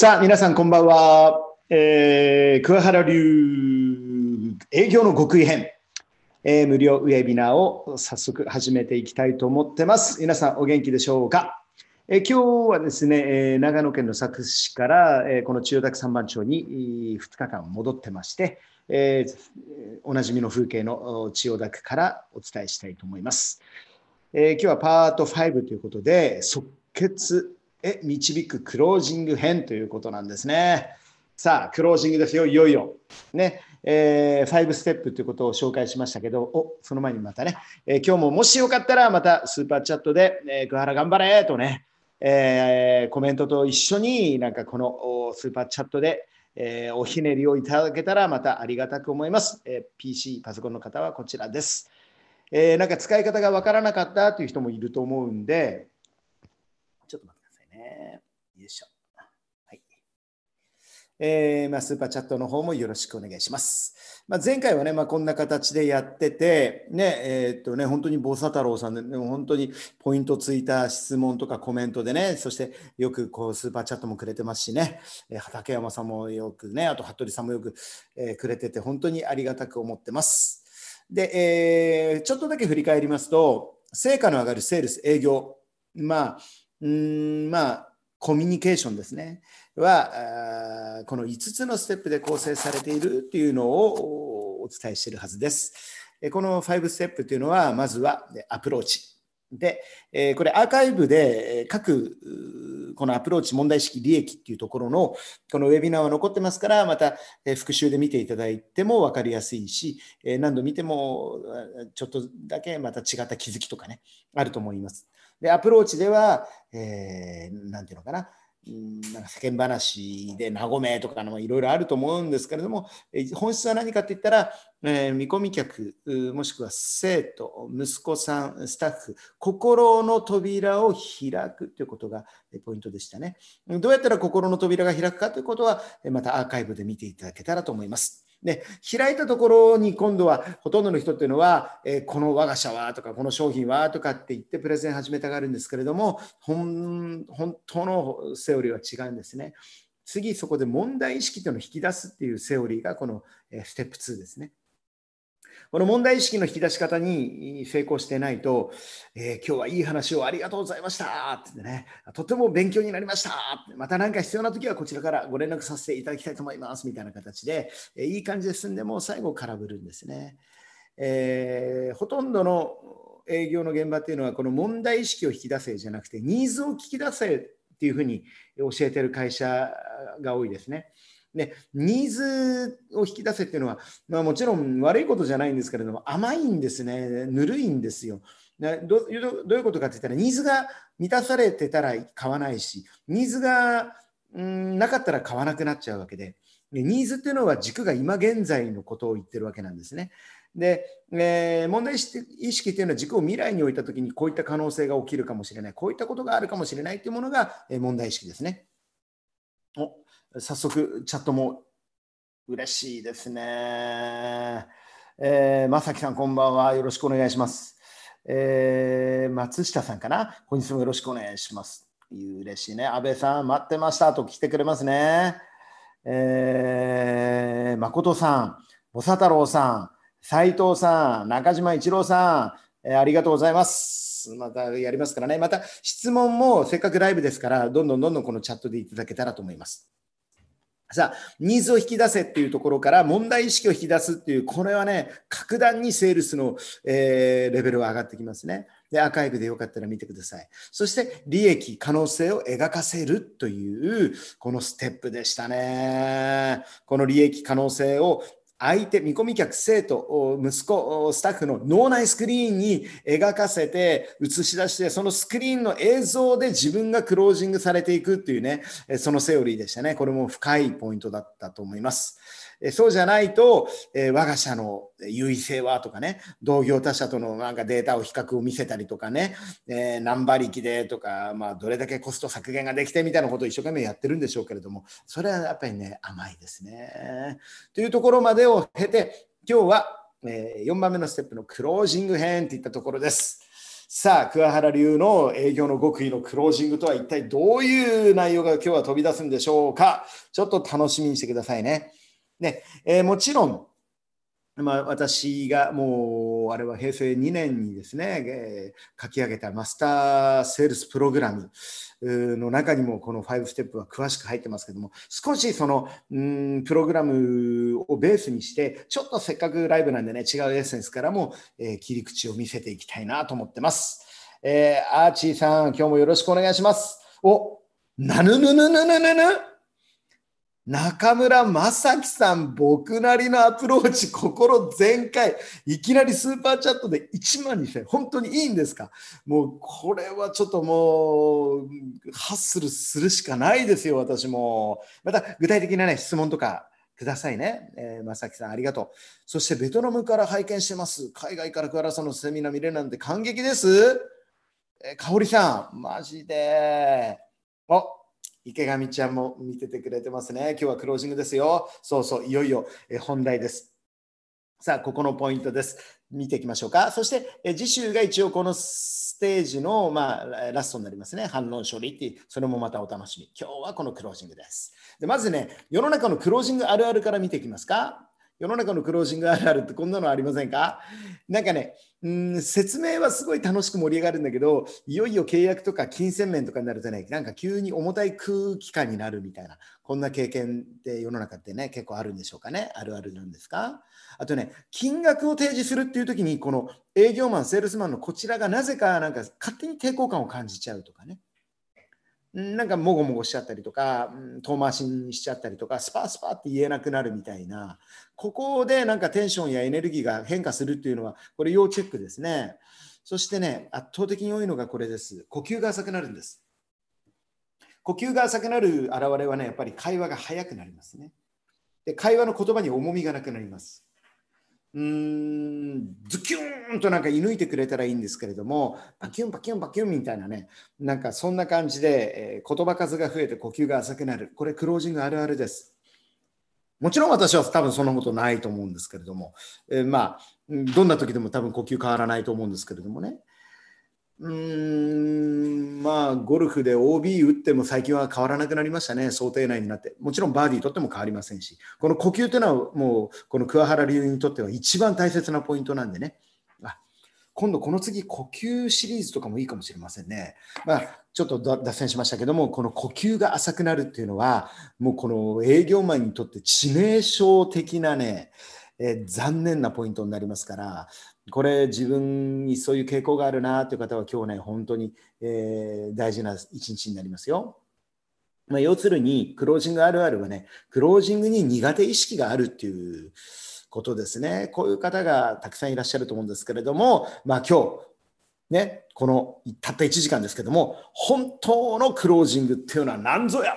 さあ、皆さんこんばんは。えー、桑原流営業の極意編、えー、無料ウェビナーを早速始めていきたいと思ってます。皆さんお元気でしょうか、えー、今日はですね、えー、長野県の佐久市から、えー、この千代田区三番町に2日間戻ってまして、えー、おなじみの風景の千代田区からお伝えしたいと思います。えー、今日はパート5ということで、即決へ導くクロージング編ということなんですね。さあ、クロージングですよ、いよいよ。ね、えー、5ステップということを紹介しましたけど、おその前にまたね、えー、今日ももしよかったら、またスーパーチャットで、えー、桑原頑張れとね、えー、コメントと一緒に、なんかこのスーパーチャットで、えー、おひねりをいただけたらまたありがたく思います。えー、PC、パソコンの方はこちらです。えー、なんか使い方がわからなかったという人もいると思うんで、えー、まあ、スーパーチャットの方もよろしくお願いします。まあ、前回はね、まあ、こんな形でやってて、ね、えー、っとね、本当にボサ太郎さんで、ね、本当にポイントついた質問とかコメントでね、そしてよくこうスーパーチャットもくれてますしね、え畠山さんもよくね、あと服部さんもよく、えくれてて、本当にありがたく思ってます。で、えちょっとだけ振り返りますと、成果の上がるセールス、営業、まあ、うん、まあ、コミュニケーションですね。は、この5つのステップで構成されているというのをお伝えしているはずです。この5ステップというのは、まずはアプローチ。で、これアーカイブで各このアプローチ問題意識利益っていうところのこのウェビナーは残ってますから、また復習で見ていただいても分かりやすいし、何度見てもちょっとだけまた違った気づきとかね、あると思います。で、アプローチでは、えー、ていうのかな、なんか世間話で和めとかのいろいろあると思うんですけれども、本質は何かって言ったら、えー、見込み客、もしくは生徒、息子さん、スタッフ、心の扉を開くということがポイントでしたね。どうやったら心の扉が開くかということは、またアーカイブで見ていただけたらと思います。ね、開いたところに今度はほとんどの人っていうのは、えー、この我が社はとかこの商品はとかって言ってプレゼン始めたがるんですけれども本当のセオリーは違うんですね。次そこで問題意識というのを引き出すっていうセオリーがこのステップ2ですね。この問題意識の引き出し方に成功してないと、えー、今日はいい話をありがとうございましたってね、とても勉強になりましたまた何か必要な時はこちらからご連絡させていただきたいと思いますみたいな形で、えー、いい感じで進んでも最後空振るんですね。えー、ほとんどの営業の現場っていうのはこの問題意識を引き出せじゃなくてニーズを聞き出せっていうふうに教えてる会社が多いですね。ね、ニーズを引き出せっていうのは、まあ、もちろん悪いことじゃないんですけれども甘いんですねぬるいんですよど。どういうことかって言ったらニーズが満たされてたら買わないしニーズがんなかったら買わなくなっちゃうわけで。ニーズっていうのは軸が今現在のことを言ってるわけなんですね。で、えー、問題意識っていうのは軸を未来に置いた時にこういった可能性が起きるかもしれないこういったことがあるかもしれないっていうものが問題意識ですね。お早速チャットも嬉しいですね。えー、まさきさん、こんばんは。よろしくお願いします。えー、松下さんかな。本日もよろしくお願いします。嬉しいね。安倍さん、待ってましたと来てくれますね。えー、誠さん、ぼさ太郎さん、斎藤さん、中島一郎さん、えー、ありがとうございます。またやりますからね。また質問もせっかくライブですから、どんどんどんどんこのチャットでいただけたらと思います。さあ、ニーズを引き出せっていうところから問題意識を引き出すっていう、これはね、格段にセールスの、えー、レベルは上がってきますね。で、アーカイブでよかったら見てください。そして、利益、可能性を描かせるという、このステップでしたね。この利益、可能性を相手、見込み客、生徒、息子、スタッフの脳内スクリーンに描かせて映し出して、そのスクリーンの映像で自分がクロージングされていくっていうね、そのセオリーでしたね。これも深いポイントだったと思います。えそうじゃないと、え我が社の優位性はとかね、同業他社とのなんかデータを比較を見せたりとかね、えー、何馬力でとか、まあ、どれだけコスト削減ができてみたいなことを一生懸命やってるんでしょうけれども、それはやっぱりね、甘いですね。というところまでを経て、今日は、え4番目のステップのクロージング編といったところです。さあ、桑原流の営業の極意のクロージングとは一体どういう内容が今日は飛び出すんでしょうか。ちょっと楽しみにしてくださいね。ねえー、もちろん、まあ、私がもうあれは平成2年にですね、えー、書き上げたマスターセールスプログラムの中にもこの5ステップは詳しく入ってますけども少しそのうんプログラムをベースにしてちょっとせっかくライブなんでね違うエッセンスからも、えー、切り口を見せていきたいなと思ってます、えー、アーチーさん今日もよろしくお願いしますおなぬぬぬぬぬぬぬ中村正樹さん、僕なりのアプローチ、心全開、いきなりスーパーチャットで1万2000本当にいいんですかもうこれはちょっともう、ハッスルするしかないですよ、私も。また具体的な、ね、質問とかくださいね。えー、正樹さん、ありがとう。そしてベトナムから拝見してます。海外からクアラさんのセミナー見れるなんて感激です。えー、香りさん、マジで。あ池上ちゃんも見ててくれてますね。今日はクロージングですよ。そうそう、いよいよ本題です。さあ、ここのポイントです。見ていきましょうか。そして、え次週が一応このステージの、まあ、ラストになりますね。反論処理っていう、それもまたお楽しみ。今日はこのクロージングです。でまずね、世の中のクロージングあるあるから見ていきますか。世の中のクロージングあるあるってこんなのありませんかなんかね、ん、説明はすごい楽しく盛り上がるんだけど、いよいよ契約とか金銭面とかになるとね、なんか急に重たい空気感になるみたいな、こんな経験って世の中ってね、結構あるんでしょうかね。あるあるなんですかあとね、金額を提示するっていう時に、この営業マン、セールスマンのこちらがなぜかなんか勝手に抵抗感を感じちゃうとかね。なんかもごもごしちゃったりとか、遠回しにしちゃったりとか、スパースパーって言えなくなるみたいな、ここでなんかテンションやエネルギーが変化するっていうのは、これ要チェックですね。そしてね、圧倒的に多いのがこれです。呼吸が浅くなるんです。呼吸が浅くなる現れはね、やっぱり会話が早くなりますね。で会話の言葉に重みがなくなります。うんズキューンとなんか射抜いてくれたらいいんですけれどもパキュンパキュンパキュンみたいなねなんかそんな感じで、えー、言葉数が増えて呼吸が浅くなるこれクロージングあるあるですもちろん私は多分そんなことないと思うんですけれども、えー、まあどんな時でも多分呼吸変わらないと思うんですけれどもねうんまあ、ゴルフで OB 打っても最近は変わらなくなりましたね、想定内になって。もちろんバーディー取っても変わりませんし、この呼吸というのはもう、この桑原流にとっては一番大切なポイントなんでね。あ今度、この次、呼吸シリーズとかもいいかもしれませんね。まあ、ちょっと脱線しましたけども、この呼吸が浅くなるっていうのは、もうこの営業マンにとって致命傷的なね、えー、残念なポイントになりますからこれ自分にそういう傾向があるなという方は今日ね本当に、えー、大事な一日になりますよ。まあ、要するにクロージングあるあるはねクロージングに苦手意識があるっていうことですねこういう方がたくさんいらっしゃると思うんですけれども、まあ、今日ね、このたった1時間ですけども本当のクロージングっていうのは何ぞや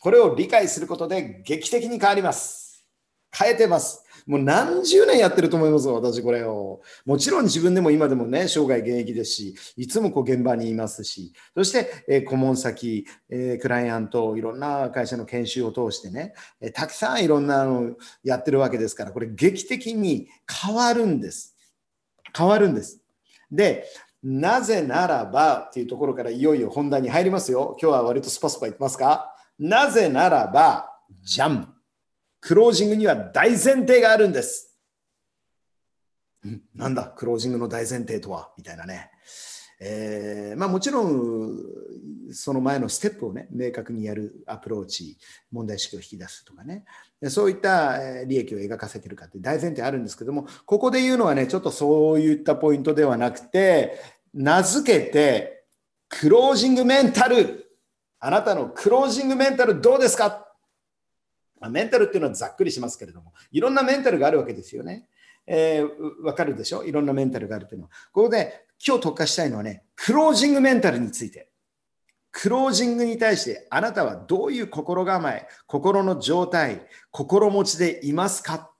これを理解することで劇的に変わります変えてますもう何十年やってると思いますよ、私これを。もちろん自分でも今でもね、生涯現役ですし、いつもこう現場にいますし、そして、えー、顧問先、えー、クライアント、いろんな会社の研修を通してね、えー、たくさんいろんなのやってるわけですから、これ劇的に変わるんです。変わるんです。で、なぜならばっていうところからいよいよ本題に入りますよ。今日は割とスパスパいきますかなぜならば、ジャンクロージングには大前提があるんです。なんだ、クロージングの大前提とはみたいなね。えー、まあ、もちろんその前のステップをね明確にやるアプローチ問題意識を引き出すとかねそういった利益を描かせてるかって大前提あるんですけどもここで言うのはねちょっとそういったポイントではなくて名付けてクロージングメンタルあなたのクロージングメンタルどうですかまあ、メンタルっていうのはざっくりしますけれども、いろんなメンタルがあるわけですよね。えー、わかるでしょいろんなメンタルがあるというのは。ここで今日特化したいのはね、クロージングメンタルについて。クロージングに対してあなたはどういう心構え、心の状態、心持ちでいますか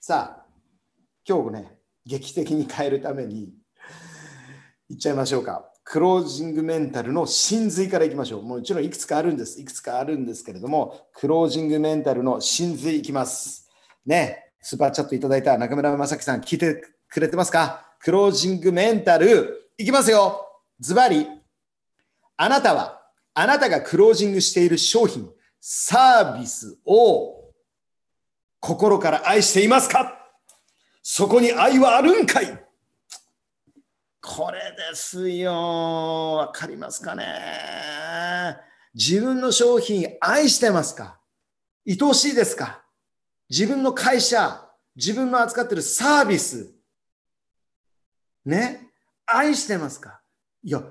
さあ、今日ね、劇的に変えるために、いっちゃいましょうか。クロージングメンタルの真髄からいきましょう。もちろんいくつかあるんです。いくつかあるんですけれども、クロージングメンタルの真髄いきます。ね、スーパーチャットいただいた中村正樹さん、聞いてくれてますかクロージングメンタル、いきますよ。ズバリ、あなたは、あなたがクロージングしている商品、サービスを心から愛していますかそこに愛はあるんかいこれですよ。わかりますかね自分の商品愛してますか愛しいですか自分の会社、自分の扱ってるサービス、ね、愛してますかいや、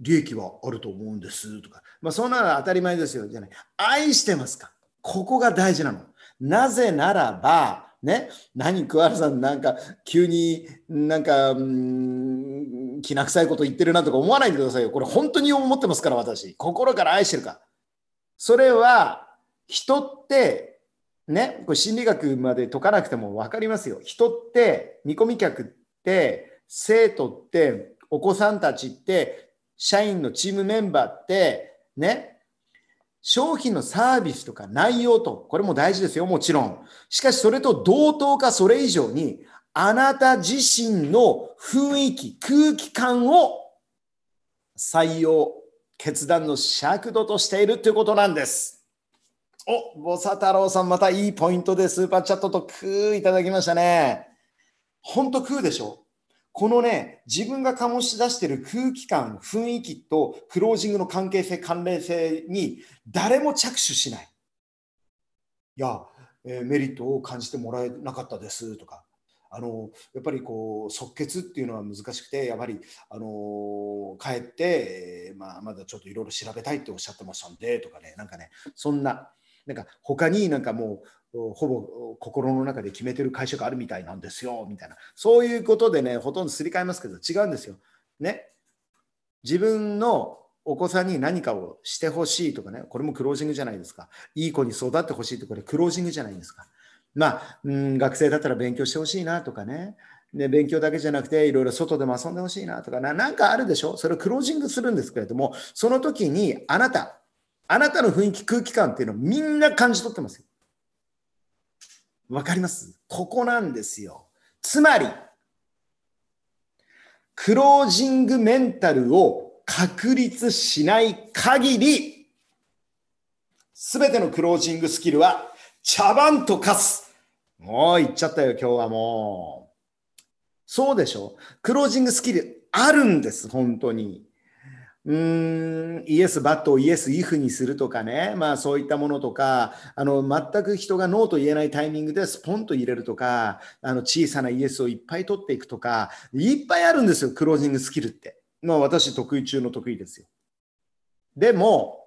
利益はあると思うんですとか、まあ、そんなの当たり前ですよじゃない。愛してますかここが大事なの。なぜならば、ね、何桑原さんなんか急になんか、うん、きな臭いこと言ってるなとか思わないでくださいよこれ本当に思ってますから私心から愛してるかそれは人ってねこれ心理学まで解かなくても分かりますよ人って見込み客って生徒ってお子さんたちって社員のチームメンバーってね商品のサービスとか内容と、これも大事ですよ、もちろん。しかしそれと同等かそれ以上に、あなた自身の雰囲気、空気感を採用、決断の尺度としているということなんです。お、ボサ太郎さん、またいいポイントでスーパーチャットとクーいただきましたね。ほんとクーでしょこのね、自分が醸し出している空気感、雰囲気とクロージングの関係性、関連性に誰も着手しない。いや、えー、メリットを感じてもらえなかったですとか、あのやっぱりこう即決っていうのは難しくてやっぱりあの帰って、えー、まあ、まだちょっといろいろ調べたいっておっしゃってましたんでとかねなんかねそんななんか他になんかもうほぼ心の中で決めてる会社があるみたいなんですよみたいなそういうことでねほとんどすり替えますけど違うんですよ。ね自分のお子さんに何かをしてほしいとかねこれもクロージングじゃないですかいい子に育ってほしいってこれクロージングじゃないですか。まあ、うん、学生だったら勉強してほしいなとかねで勉強だけじゃなくていろいろ外でも遊んでほしいなとかななんかあるでしょそれをクロージングするんですけれどもその時にあなたあなたの雰囲気空気感っていうのをみんな感じ取ってますわかりますここなんですよ。つまり、クロージングメンタルを確立しない限り、すべてのクロージングスキルは茶番とかす。もう言っちゃったよ、今日はもう。そうでしょクロージングスキルあるんです、本当に。うーんイエス・バットをイエス・イフにするとかね、まあ、そういったものとかあの全く人がノーと言えないタイミングでスポンと入れるとかあの小さなイエスをいっぱい取っていくとかいっぱいあるんですよクロージングスキルって、まあ、私得意中の得意ですよでも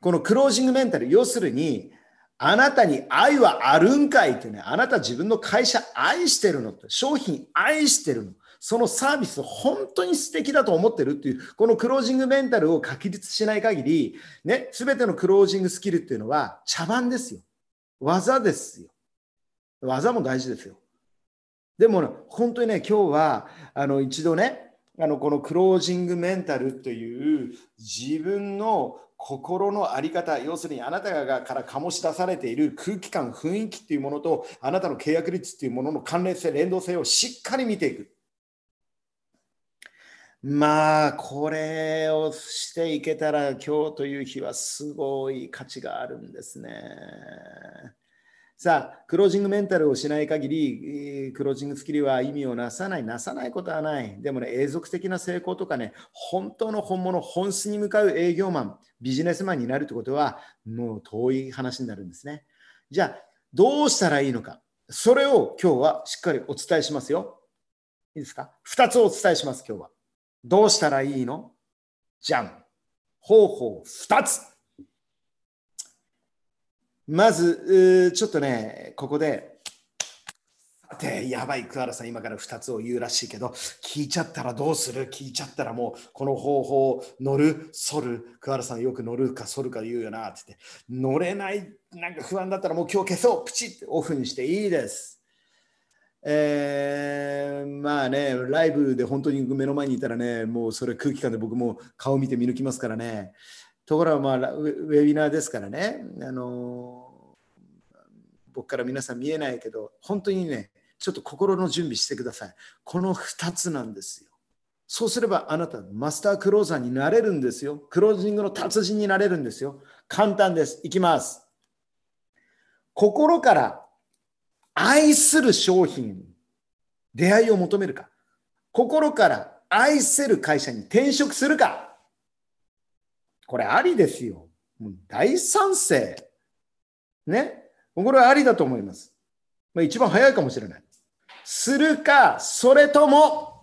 このクロージングメンタル要するにあなたに愛はあるんかいってねあなた自分の会社愛してるのって商品愛してるのそのサービス本当に素敵だと思ってるっていう、このクロージングメンタルを確立しない限り、ね、全てのクロージングスキルっていうのは茶番ですよ。技ですよ。技も大事ですよ。でも、ね、本当にね、今日は、あの、一度ね、あの、このクロージングメンタルという自分の心の在り方、要するにあなたがから醸し出されている空気感、雰囲気っていうものと、あなたの契約率っていうものの関連性、連動性をしっかり見ていく。まあ、これをしていけたら、今日という日はすごい価値があるんですね。さあ、クロージングメンタルをしない限り、クロージングスキルは意味をなさない、なさないことはない。でもね、永続的な成功とかね、本当の本物、本質に向かう営業マン、ビジネスマンになるってことは、もう遠い話になるんですね。じゃあ、どうしたらいいのか。それを今日はしっかりお伝えしますよ。いいですか ?2 つお伝えします、今日は。どうしたらいいのじゃん。方法2つ。まず、ちょっとね、ここで、て、やばい、桑原さん、今から2つを言うらしいけど、聞いちゃったらどうする聞いちゃったらもう、この方法、乗る、反る、桑原さん、よく乗るか反るか言うよな、って言って、乗れない、なんか不安だったらもう今日消そう、プチってオフにしていいです。えー、まあね、ライブで本当に目の前にいたらね、もうそれ空気感で僕も顔見て見抜きますからね。ところが、まあ、ウェビナーですからね、あの僕から皆さん見えないけど、本当にね、ちょっと心の準備してください。この2つなんですよ。そうすればあなた、マスタークローザーになれるんですよ。クロージングの達人になれるんですよ。簡単です。いきます。心から愛する商品出会いを求めるか心から愛せる会社に転職するかこれありですよ。もう大賛成。ね。これはありだと思います。まあ、一番早いかもしれない。するか、それとも、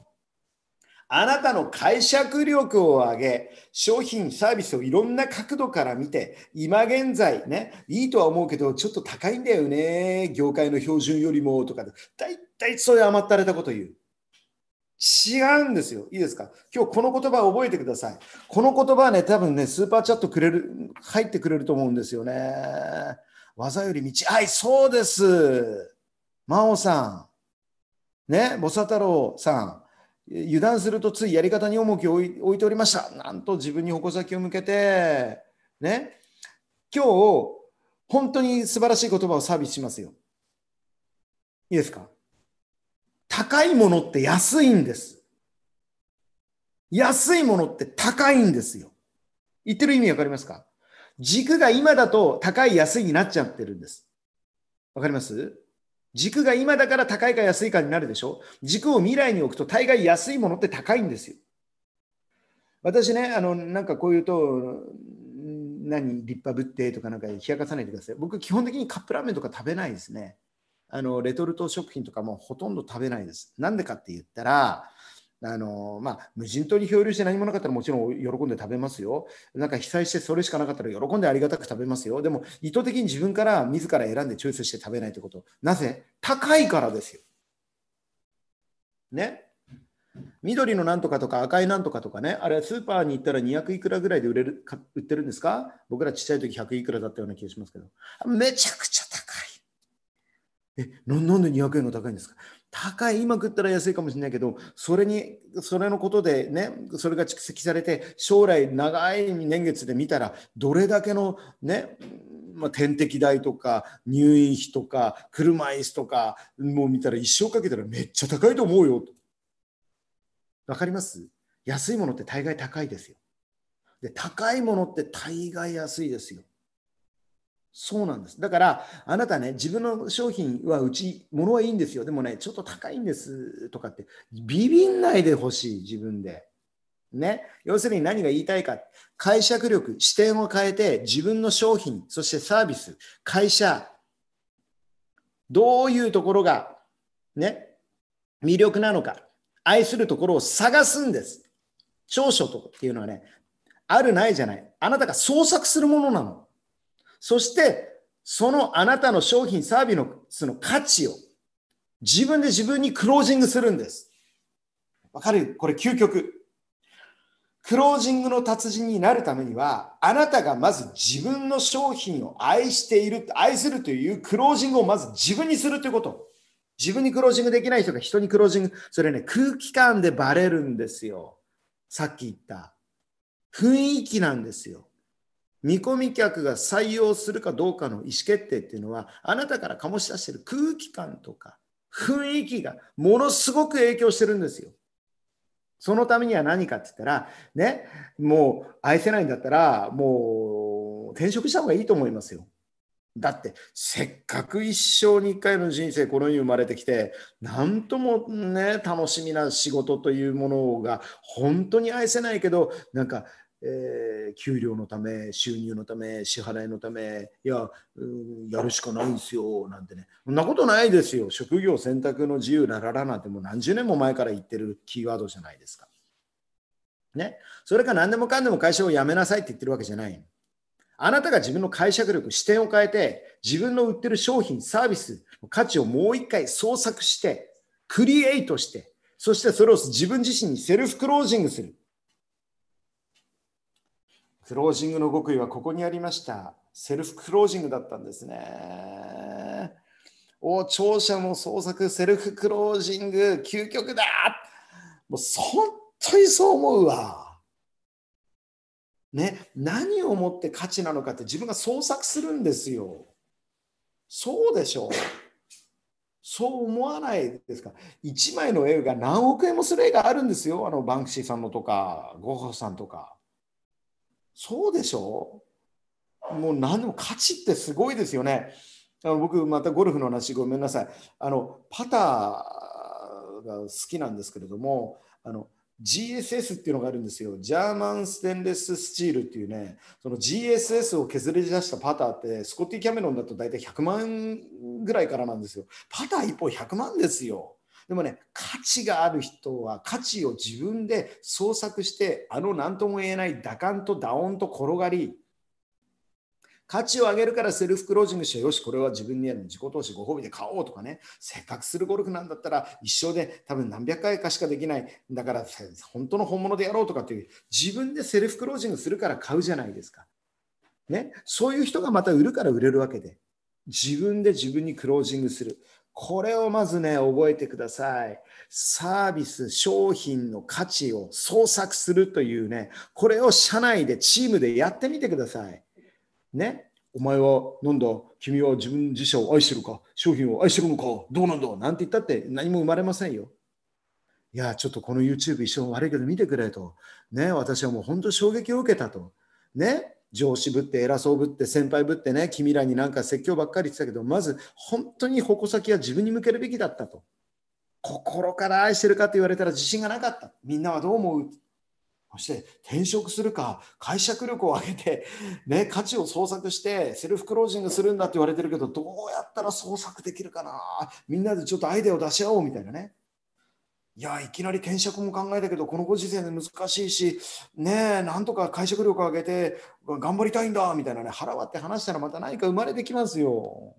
あなたの解釈力を上げ、商品、サービスをいろんな角度から見て、今現在ね、いいとは思うけど、ちょっと高いんだよね、業界の標準よりもとか、大体そういう甘ったれたこと言う。違うんですよ。いいですか今日この言葉を覚えてください。この言葉はね、多分ね、スーパーチャットくれる、入ってくれると思うんですよね。技より道、はい、そうです。真央さん。ね、菩薩太郎さん。油断するとついやり方に重きを置いておりました。なんと自分に矛先を向けて、ね、今日、本当に素晴らしい言葉をサービスしますよ。いいですか高いものって安いんです。安いものって高いんですよ。言ってる意味わかりますか軸が今だと高い安いになっちゃってるんです。わかります軸が今だから高いか安いかになるでしょ軸を未来に置くと大概安いものって高いんですよ。私ね、あのなんかこう言うと、何、立派ぶってとかなんか冷やかさないでください。僕、基本的にカップラーメンとか食べないですね。あのレトルト食品とかもほとんど食べないです。なんでかって言ったら、あのまあ、無人島に漂流して何もなかったらもちろん喜んで食べますよ。なんか被災してそれしかなかったら喜んでありがたく食べますよ。でも意図的に自分から自ら選んでチョイスして食べないということ。なぜ高いからですよ。ね緑のなんとかとか赤いなんとかとかね、あれはスーパーに行ったら200いくらぐらいで売れるか売ってるんですか僕らちっちゃい時100いくらだったような気がしますけど、めちゃくちゃ高い。え、なんで200円の高いんですか高い今食ったら安いかもしれないけどそれにそれのことでねそれが蓄積されて将来長い年月で見たらどれだけのねまあ、点滴代とか入院費とか車椅子とかもう見たら一生かけたらめっちゃ高いと思うよわかります安いものって大概高いですよで高いものって大概安いですよそうなんです。だから、あなたね、自分の商品はうち、ものはいいんですよ。でもね、ちょっと高いんですとかって、ビビんないでほしい、自分で。ね。要するに何が言いたいか。解釈力、視点を変えて、自分の商品、そしてサービス、会社、どういうところが、ね、魅力なのか、愛するところを探すんです。長所とっていうのはね、あるないじゃない。あなたが創作するものなの。そしてそのあなたの商品サービスの価値を自分で自分にクロージングするんです。わかるこれ究極。クロージングの達人になるためには、あなたがまず自分の商品を愛している、愛するというクロージングをまず自分にするということ。自分にクロージングできない人が人にクロージング、それね、空気感でバレるんですよ。さっき言った。雰囲気なんですよ。見込み客が採用するかどうかの意思決定っていうのは、あなたから醸し出してる空気感とか雰囲気がものすごく影響してるんですよ。そのためには何かって言ったら、ね、もう愛せないんだったら、もう転職した方がいいと思いますよ。だってせっかく一生に一回の人生この世に生まれてきて何ともね楽しみな仕事というものが本当に愛せないけどなんかえー、給料のため収入のため支払いのためいや、うん、やるしかないんですよなんてねそんなことないですよ職業選択の自由なららなんてもう何十年も前から言ってるキーワードじゃないですか。ね、それか何でもかんでも会社を辞めなさいって言ってるわけじゃない。あなたが自分の解釈力、視点を変えて、自分の売ってる商品、サービスの価値をもう一回創作して、クリエイトして、そしてそれを自分自身にセルフクロージングする。クロージングの極意はここにありました。セルフクロージングだったんですね。お聴者の創作セルフクロージング究極だもう本当にそう思うわ。ね、何をもって価値なのかって自分が創作するんですよ。そうでしょう。そう思わないですか。1枚の絵が何億円もする絵があるんですよ。あのバンクシーさんのとか、ゴッホさんとか。そうでしょもう何でも価値ってすごいですよね。あの僕、またゴルフの話、ごめんなさい。あのパターが好きなんですけれども、あの GSS っていうのがあるんですよ。ジャーマンステンレススチールっていうね、その GSS を削り出したパターって、スコッティ・キャメロンだと大体100万ぐらいからなんですよ。パター一本100万ですよ。でもね、価値がある人は価値を自分で創作して、あの何とも言えない打感と打音と転がり、価値を上げるからセルフクロージングしてよしこれは自分にやる自己投資ご褒美で買おうとかねせっかくするゴルフなんだったら一生で多分何百回かしかできないだから本当の本物でやろうとかっていう自分でセルフクロージングするから買うじゃないですか、ね、そういう人がまた売るから売れるわけで自分で自分にクロージングするこれをまずね、覚えてください。サービス、商品の価値を創作するというね、これを社内で、チームでやってみてください。ね。お前は何だ君は自分自社を愛してるか商品を愛してるのかどうなんだなんて言ったって何も生まれませんよ。いや、ちょっとこの YouTube 一生悪いけど見てくれと。ね、私はもう本当衝撃を受けたと。ね、上司ぶって偉そうぶって先輩ぶってね君らになんか説教ばっかり言ってたけどまず本当に矛先は自分に向けるべきだったと心から愛してるかって言われたら自信がなかったみんなはどう思うそして転職するか解釈力を上げて、ね、価値を創作してセルフクロージングするんだって言われてるけどどうやったら創作できるかなみんなでちょっとアイデアを出し合おうみたいなねいやいきなり転職も考えたけどこのご時世で難しいしねえなんとか解釈力を上げて頑張りたいんだみたいなね腹割って話したらまた何か生まれてきますよ。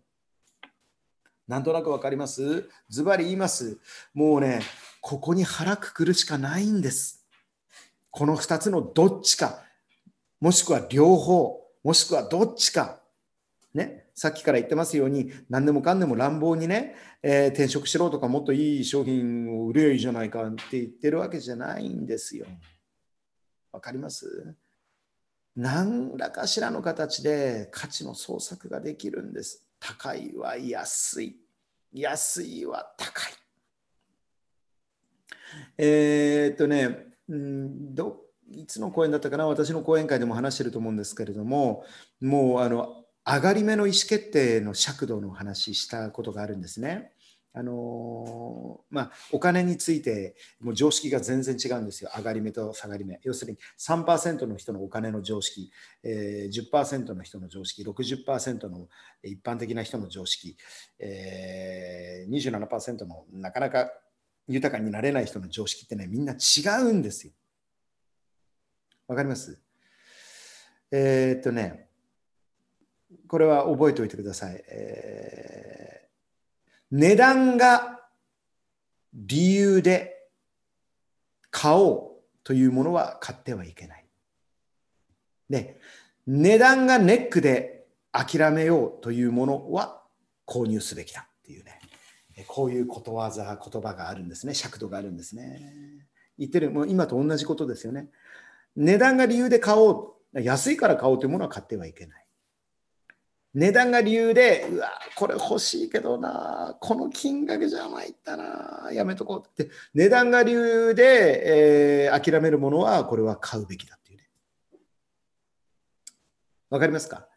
なんとなく分かりますズバリ言いますもうねここに腹くくるしかないんです。この2つのどっちかもしくは両方もしくはどっちかねさっきから言ってますように何でもかんでも乱暴にね、えー、転職しろとかもっといい商品を売れよいいじゃないかって言ってるわけじゃないんですよ。わかります何らかしらの形で価値の創作ができるんです。高いは安い。安いは高い。えー、っとね、うんどいつの講演だったかな私の講演会でも話してると思うんですけれどももうあの上がり目の意思決定の尺度の話したことがあるんですね。あのまあ、お金についてもう常識が全然違うんですよ、上がり目と下がり目。要するに3%の人のお金の常識、えー、10%の人の常識、60%の一般的な人の常識、えー、27%のなかなか豊かになれない人の常識ってね、みんな違うんですよ。わかりますえー、っとね、これは覚えておいてください。えー、値段が理由で買おうというものは買ってはいけない。で、値段がネックで諦めようというものは購入すべきだっていうね。こういうことわざ、言葉があるんですね。尺度があるんですね。言ってる、もう今と同じことですよね。値段が理由で買おう。安いから買おうというものは買ってはいけない。値段が理由で、うわ、これ欲しいけどな、この金額じゃないったな、やめとこうって、値段が理由で、えー、諦めるものは、これは買うべきだっていうね。わかりますか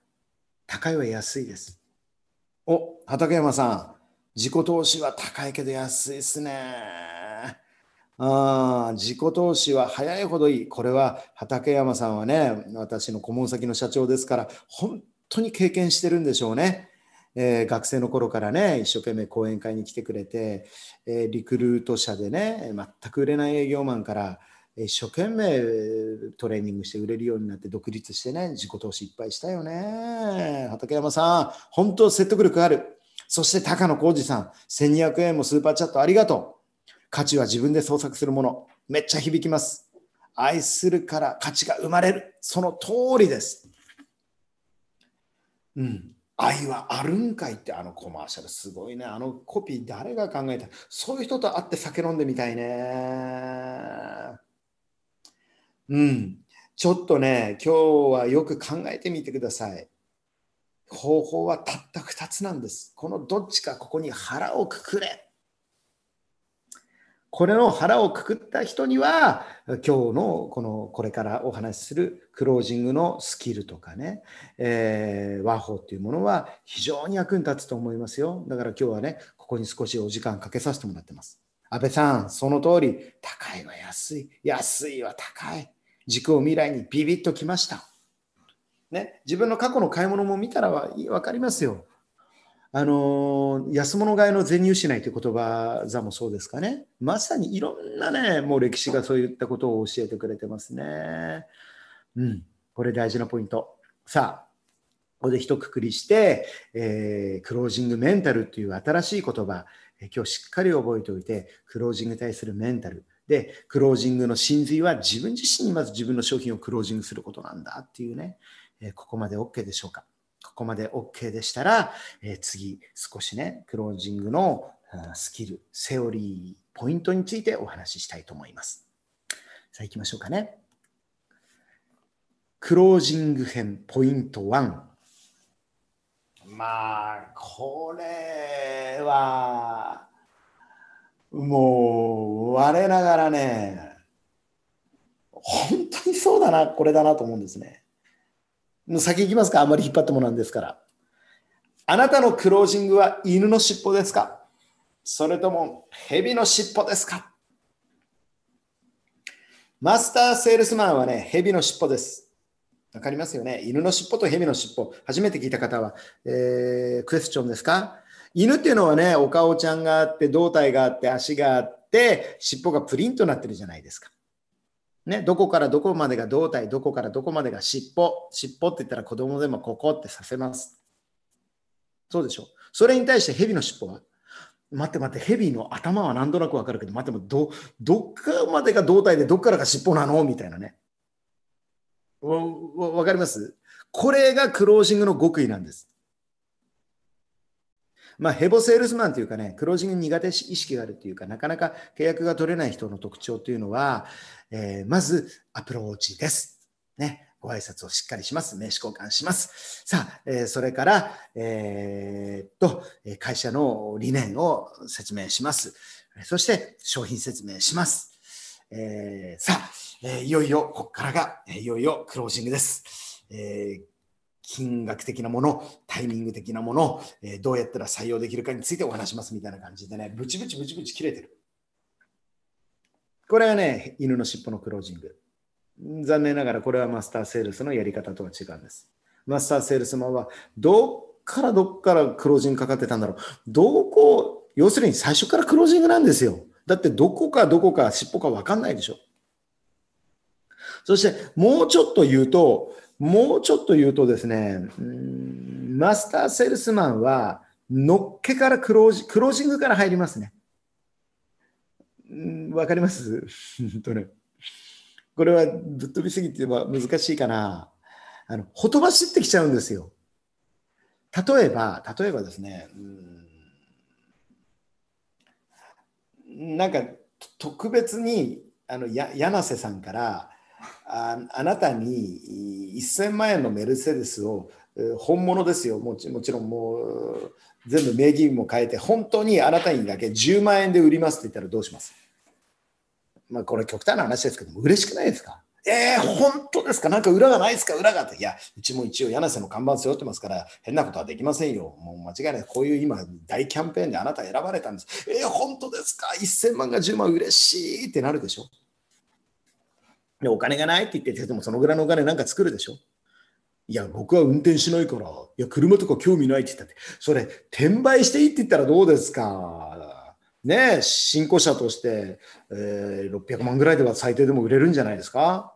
高いは安いです。お、畠山さん、自己投資は高いけど安いですね。あ自己投資は早いほどいい。これは畠山さんはね、私の顧問先の社長ですから、本当に経験してるんでしょうね。えー、学生の頃からね一生懸命講演会に来てくれて、えー、リクルート社でね全く売れない営業マンから一生懸命トレーニングして売れるようになって独立してね自己投資いっぱいしたよね畠山さん本当説得力あるそして高野浩二さん1200円もスーパーチャットありがとう価値は自分で創作するものめっちゃ響きます愛するから価値が生まれるその通りですうん、愛はあるんかいってあのコマーシャルすごいねあのコピー誰が考えたそういう人と会って酒飲んでみたいねうんちょっとね今日はよく考えてみてください方法はたった2つなんですこのどっちかここに腹をくくれこれの腹をくくった人には、今日のこのこれからお話しするクロージングのスキルとかね、えー、和法っていうものは非常に役に立つと思いますよ。だから今日はね、ここに少しお時間かけさせてもらってます。安倍さん、その通り、高いは安い、安いは高い。軸を未来にビビッときました。ね、自分の過去の買い物も見たら分かりますよ。あの安物買いの全入しないという言葉座もそうですかねまさにいろんなねもう歴史がそういったことを教えてくれてますねうんこれ大事なポイントさあここで一括りして、えー、クロージングメンタルという新しい言葉、え今日しっかり覚えておいてクロージングに対するメンタルでクロージングの真髄は自分自身にまず自分の商品をクロージングすることなんだっていうね、えここまで OK でしょうかここまで OK でしたら、えー、次少しね、クロージングのスキル、セオリー、ポイントについてお話ししたいと思います。さあ行きましょうかね。クロージング編ポイント1。まあ、これは、もう、我ながらね、本当にそうだな、これだなと思うんですね。もう先行きますかあんまり引っ張ってもなんですから。あなたのクロージングは犬の尻尾ですかそれとも蛇の尻尾ですかマスターセールスマンはね、蛇の尻尾です。わかりますよね犬の尻尾と蛇の尻尾。初めて聞いた方は、えー、クエスチョンですか犬っていうのはね、お顔ちゃんがあって、胴体があって、足があって、尻尾がプリンとなってるじゃないですか。ね、どこからどこまでが胴体、どこからどこまでが尻尾。尻尾って言ったら子供でもここってさせます。そうでしょ。それに対して蛇の尻尾は待って待って、蛇の頭は何となくわかるけど、待ってど、どっかまでが胴体でどっからが尻尾なのみたいなね。わ、わかりますこれがクロージングの極意なんです。まあ、ヘボセールスマンというかね、クロージング苦手意識があるというか、なかなか契約が取れない人の特徴というのは、えー、まずアプローチです。ね。ご挨拶をしっかりします。名刺交換します。さあ、えー、それから、えー、っと、会社の理念を説明します。そして、商品説明します。えー、さあ、えいよいよ、ここからが、いよいよクロージングです。えー金額的なもの、タイミング的なもの、えどうやったら採用できるかについてお話しますみたいな感じでね、ブチブチブチブチ切れてる。これはね、犬の尻尾のクロージング。残念ながらこれはマスターセールスのやり方とは違うんです。マスターセールスマンはどっからどっからクロージングかかってたんだろう。どこ、要するに最初からクロージングなんですよ。だってどこかどこか尻尾かわかんないでしょ。そしてもうちょっと言うと、もうちょっと言うとですね、マスターセールスマンは、のっけからクロージクロージングから入りますね。わかります どれこれはぶっ飛びすぎては難しいかな。あの、ほとばしってきちゃうんですよ。例えば、例えばですね、うんなんか特別にあのや柳瀬さんからああなたに1000万円のメルセデスを本物ですよもちもちろんもう全部名義も変えて本当にあなたにだけ10万円で売りますって言ったらどうしますまあこれ極端な話ですけども嬉しくないですかえー、本当ですかなんか裏がないですか裏がって。いや、うちも一応柳瀬の看板背負ってますから、変なことはできませんよ。もう間違いない。こういう今、大キャンペーンであなた選ばれたんです。えー、本当ですか ?1000 万が10万嬉しいってなるでしょでお金がないって言ってて、もそのぐらいのお金なんか作るでしょいや、僕は運転しないから、いや、車とか興味ないって言ったって、それ、転売していいって言ったらどうですかねえ、新古車として、えー、600万ぐらいでは最低でも売れるんじゃないですか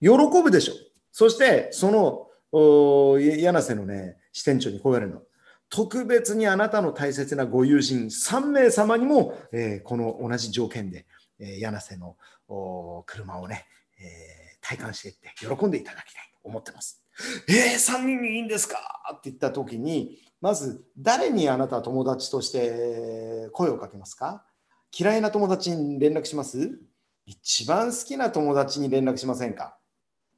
喜ぶでしょ。そして、その、お柳瀬のね、支店長にこうやるの。特別にあなたの大切なご友人3名様にも、えー、この同じ条件で、えー、柳瀬の車をね、えー、体感していって喜んでいただきたいと思ってます。えー、3人にいいんですかって言った時にまず誰にあなたは友達として声をかけますか嫌いな友達に連絡します一番好きな友達に連絡しませんか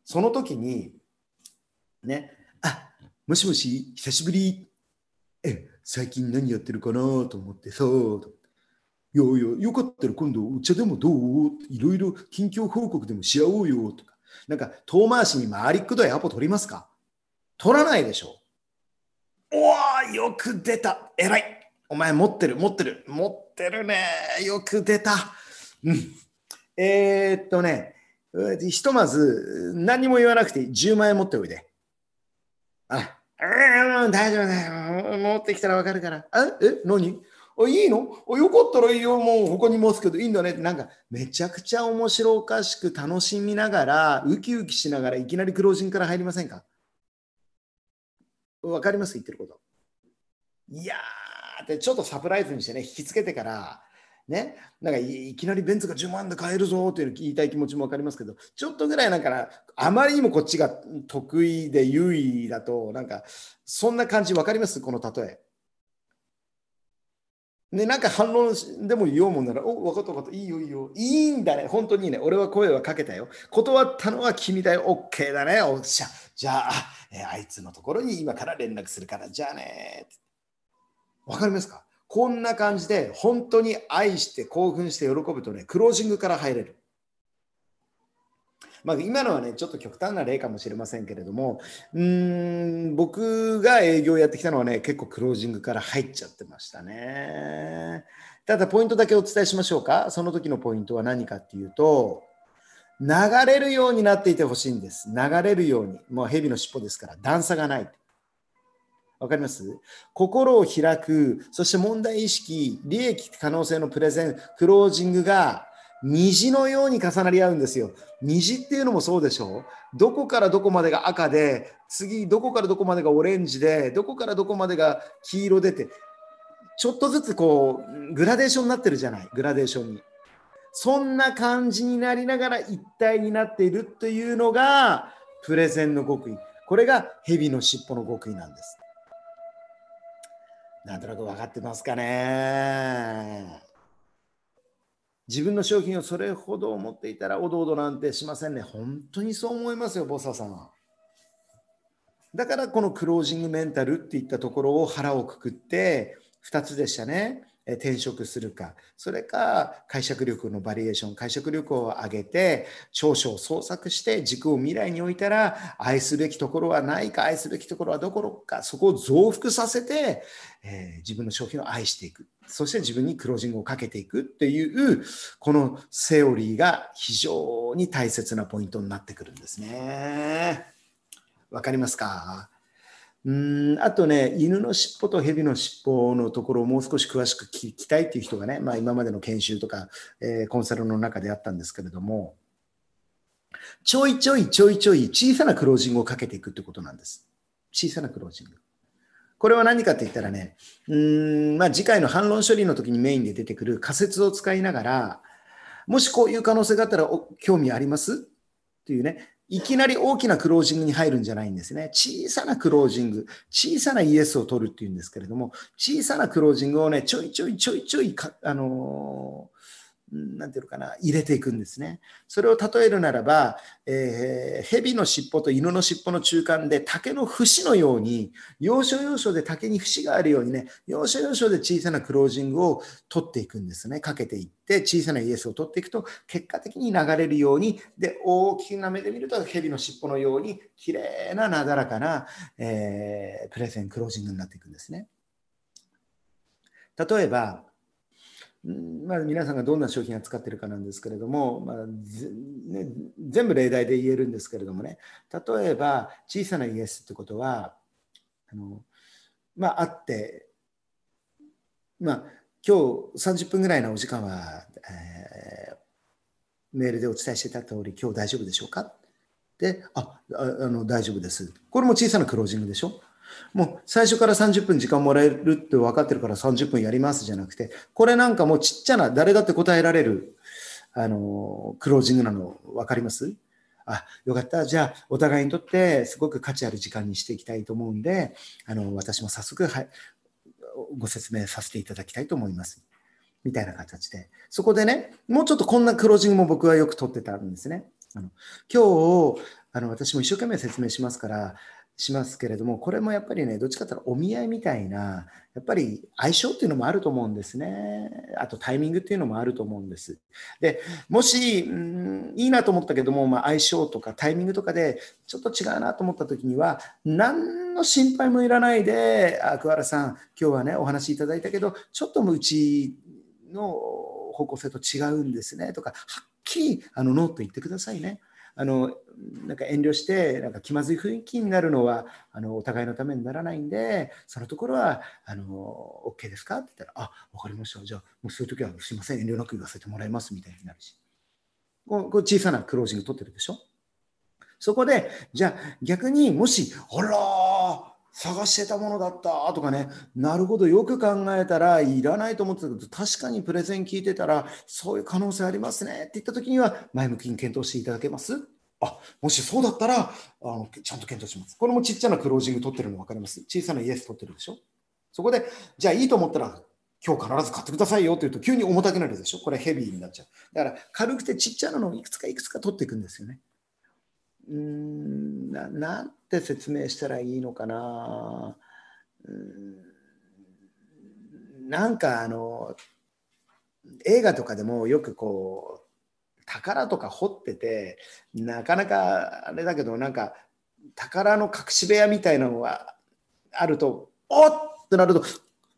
その時にねあもしもし久しぶりえ最近何やってるかなと思ってそういやいや、よかったら今度お茶でもどういろいろ近況報告でもし合おうよとか、なんか遠回しに回りくどいアポ取りますか取らないでしょ。おお、よく出た。えらい。お前持ってる、持ってる、持ってるね。よく出た。うん。えー、っとね、ひとまず何も言わなくて10万円持っておいで。あ、うん、大丈夫だよ。持ってきたらわかるから。あえ何おいいのおよかったらいいよ、もう他にもますけど、いいんだねって、なんかめちゃくちゃ面白おかしく楽しみながら、ウキウキしながらいきなりクロージングから入りませんかわかります言ってること。いやーってちょっとサプライズにしてね、引きつけてから、ね、なんかいきなりベンツが10万で買えるぞっていう言いたい気持ちも分かりますけどちょっとぐらいなんかあまりにもこっちが得意で優位だとなんかそんな感じ分かりますこの例え。ね、なんか反論でも言おうもんなら、お、わかったわかった、いいよいいよ、いいんだね、本当にね、俺は声はかけたよ。断ったのは君だよ、OK だね、おっしゃ。じゃあ、えあいつのところに今から連絡するから、じゃあね。わかりますかこんな感じで、本当に愛して興奮して喜ぶとね、クロージングから入れる。まあ、今のはね、ちょっと極端な例かもしれませんけれども、うん、僕が営業やってきたのはね、結構クロージングから入っちゃってましたね。ただ、ポイントだけお伝えしましょうか。その時のポイントは何かっていうと、流れるようになっていてほしいんです。流れるように。もう蛇の尻尾ですから、段差がない。わかります心を開く、そして問題意識、利益可能性のプレゼン、クロージングが虹のように重なり合うんですよ。虹っていうのもそうでしょどこからどこまでが赤で、次どこからどこまでがオレンジで、どこからどこまでが黄色でって、ちょっとずつこう、グラデーションになってるじゃない、グラデーションに。そんな感じになりながら一体になっているというのが、プレゼンの極意。これが蛇の尻尾の極意なんです。なんとなく分かってますかね自分の商品をそれほど持っていたらおどおどなんてしませんね。本当にそう思いますよ、ボサ様。だからこのクロージングメンタルっていったところを腹をくくって2つでしたね。転職するかそれか解釈力のバリエーション解釈力を上げて長所を創作して軸を未来に置いたら愛すべきところはないか愛すべきところはどころかそこを増幅させて、えー、自分の商品を愛していくそして自分にクロージングをかけていくっていうこのセオリーが非常に大切なポイントになってくるんですね。わかりますかうんあとね、犬の尻尾と蛇の尻尾のところをもう少し詳しく聞きたいっていう人がね、まあ、今までの研修とか、えー、コンサルの中であったんですけれども、ちょいちょいちょいちょい小さなクロージングをかけていくってことなんです。小さなクロージング。これは何かって言ったらね、うん、まあ、次回の反論処理の時にメインで出てくる仮説を使いながら、もしこういう可能性があったら興味ありますっていうね、いきなり大きなクロージングに入るんじゃないんですね。小さなクロージング、小さなイエスを取るっていうんですけれども、小さなクロージングをね、ちょいちょいちょいちょいあの何て言うかな入れていくんですねそれを例えるならば、えー、蛇の尻尾と犬の尻尾の中間で竹の節のように要所要所で竹に節があるようにね要所要所で小さなクロージングを取っていくんですねかけていって小さなイエスを取っていくと結果的に流れるようにで大きな目で見ると蛇の尻尾のようにきれいななだらかな、えー、プレゼンクロージングになっていくんですね例えばまあ、皆さんがどんな商品を扱ってるかなんですけれども、まあね、全部例題で言えるんですけれどもね例えば小さなイエスってことはあの、まあ、あって、まあ、今日30分ぐらいのお時間は、えー、メールでお伝えしてた通り今日大丈夫でしょうかでああの大丈夫ですこれも小さなクロージングでしょもう最初から30分時間もらえるって分かってるから30分やりますじゃなくて、これなんかもうちっちゃな、誰だって答えられる、あの、クロージングなの分かりますあ、よかった。じゃあ、お互いにとってすごく価値ある時間にしていきたいと思うんで、あの、私も早速、はい、ご説明させていただきたいと思います。みたいな形で。そこでね、もうちょっとこんなクロージングも僕はよくとってたんですね。あの今日あの私も一生懸命説明しますからしますけれども、これもやっぱりね、どっちかというとお見合いみたいな、やっぱり相性っていうのもあると思うんですね。あとタイミングっていうのもあると思うんです。で、もし、うん、いいなと思ったけども、まあ、相性とかタイミングとかでちょっと違うなと思った時には、何の心配もいらないで、あ、桑原さん、今日はね、お話いただいたけど、ちょっともうちの方向性と違うんですねとか、はっきりあのノート言ってくださいね。あのなんか遠慮してなんか気まずい雰囲気になるのはあのお互いのためにならないんでそのところはあの OK ですかって言ったら「あ分かりましたじゃあもうそういう時はすいません遠慮なく言わせてもらいます」みたいになるしこう小さなクロージング取ってるでしょそこでじゃあ逆にもし「あら探してたものだったとかね、なるほど、よく考えたらいらないと思ってたけど、確かにプレゼン聞いてたら、そういう可能性ありますねって言った時には、前向きに検討していただけますあもしそうだったらあの、ちゃんと検討します。これもちっちゃなクロージング取ってるの分かります小さなイエス取ってるでしょそこで、じゃあいいと思ったら、今日必ず買ってくださいよって言うと、急に重たくなるでしょこれヘビーになっちゃう。だから、軽くてちっちゃなのをいくつかいくつか取っていくんですよね。うんななんて説明したらいいのかなうんなんかあの映画とかでもよくこう宝とか掘っててなかなかあれだけどなんか宝の隠し部屋みたいなのがあるとおっとなると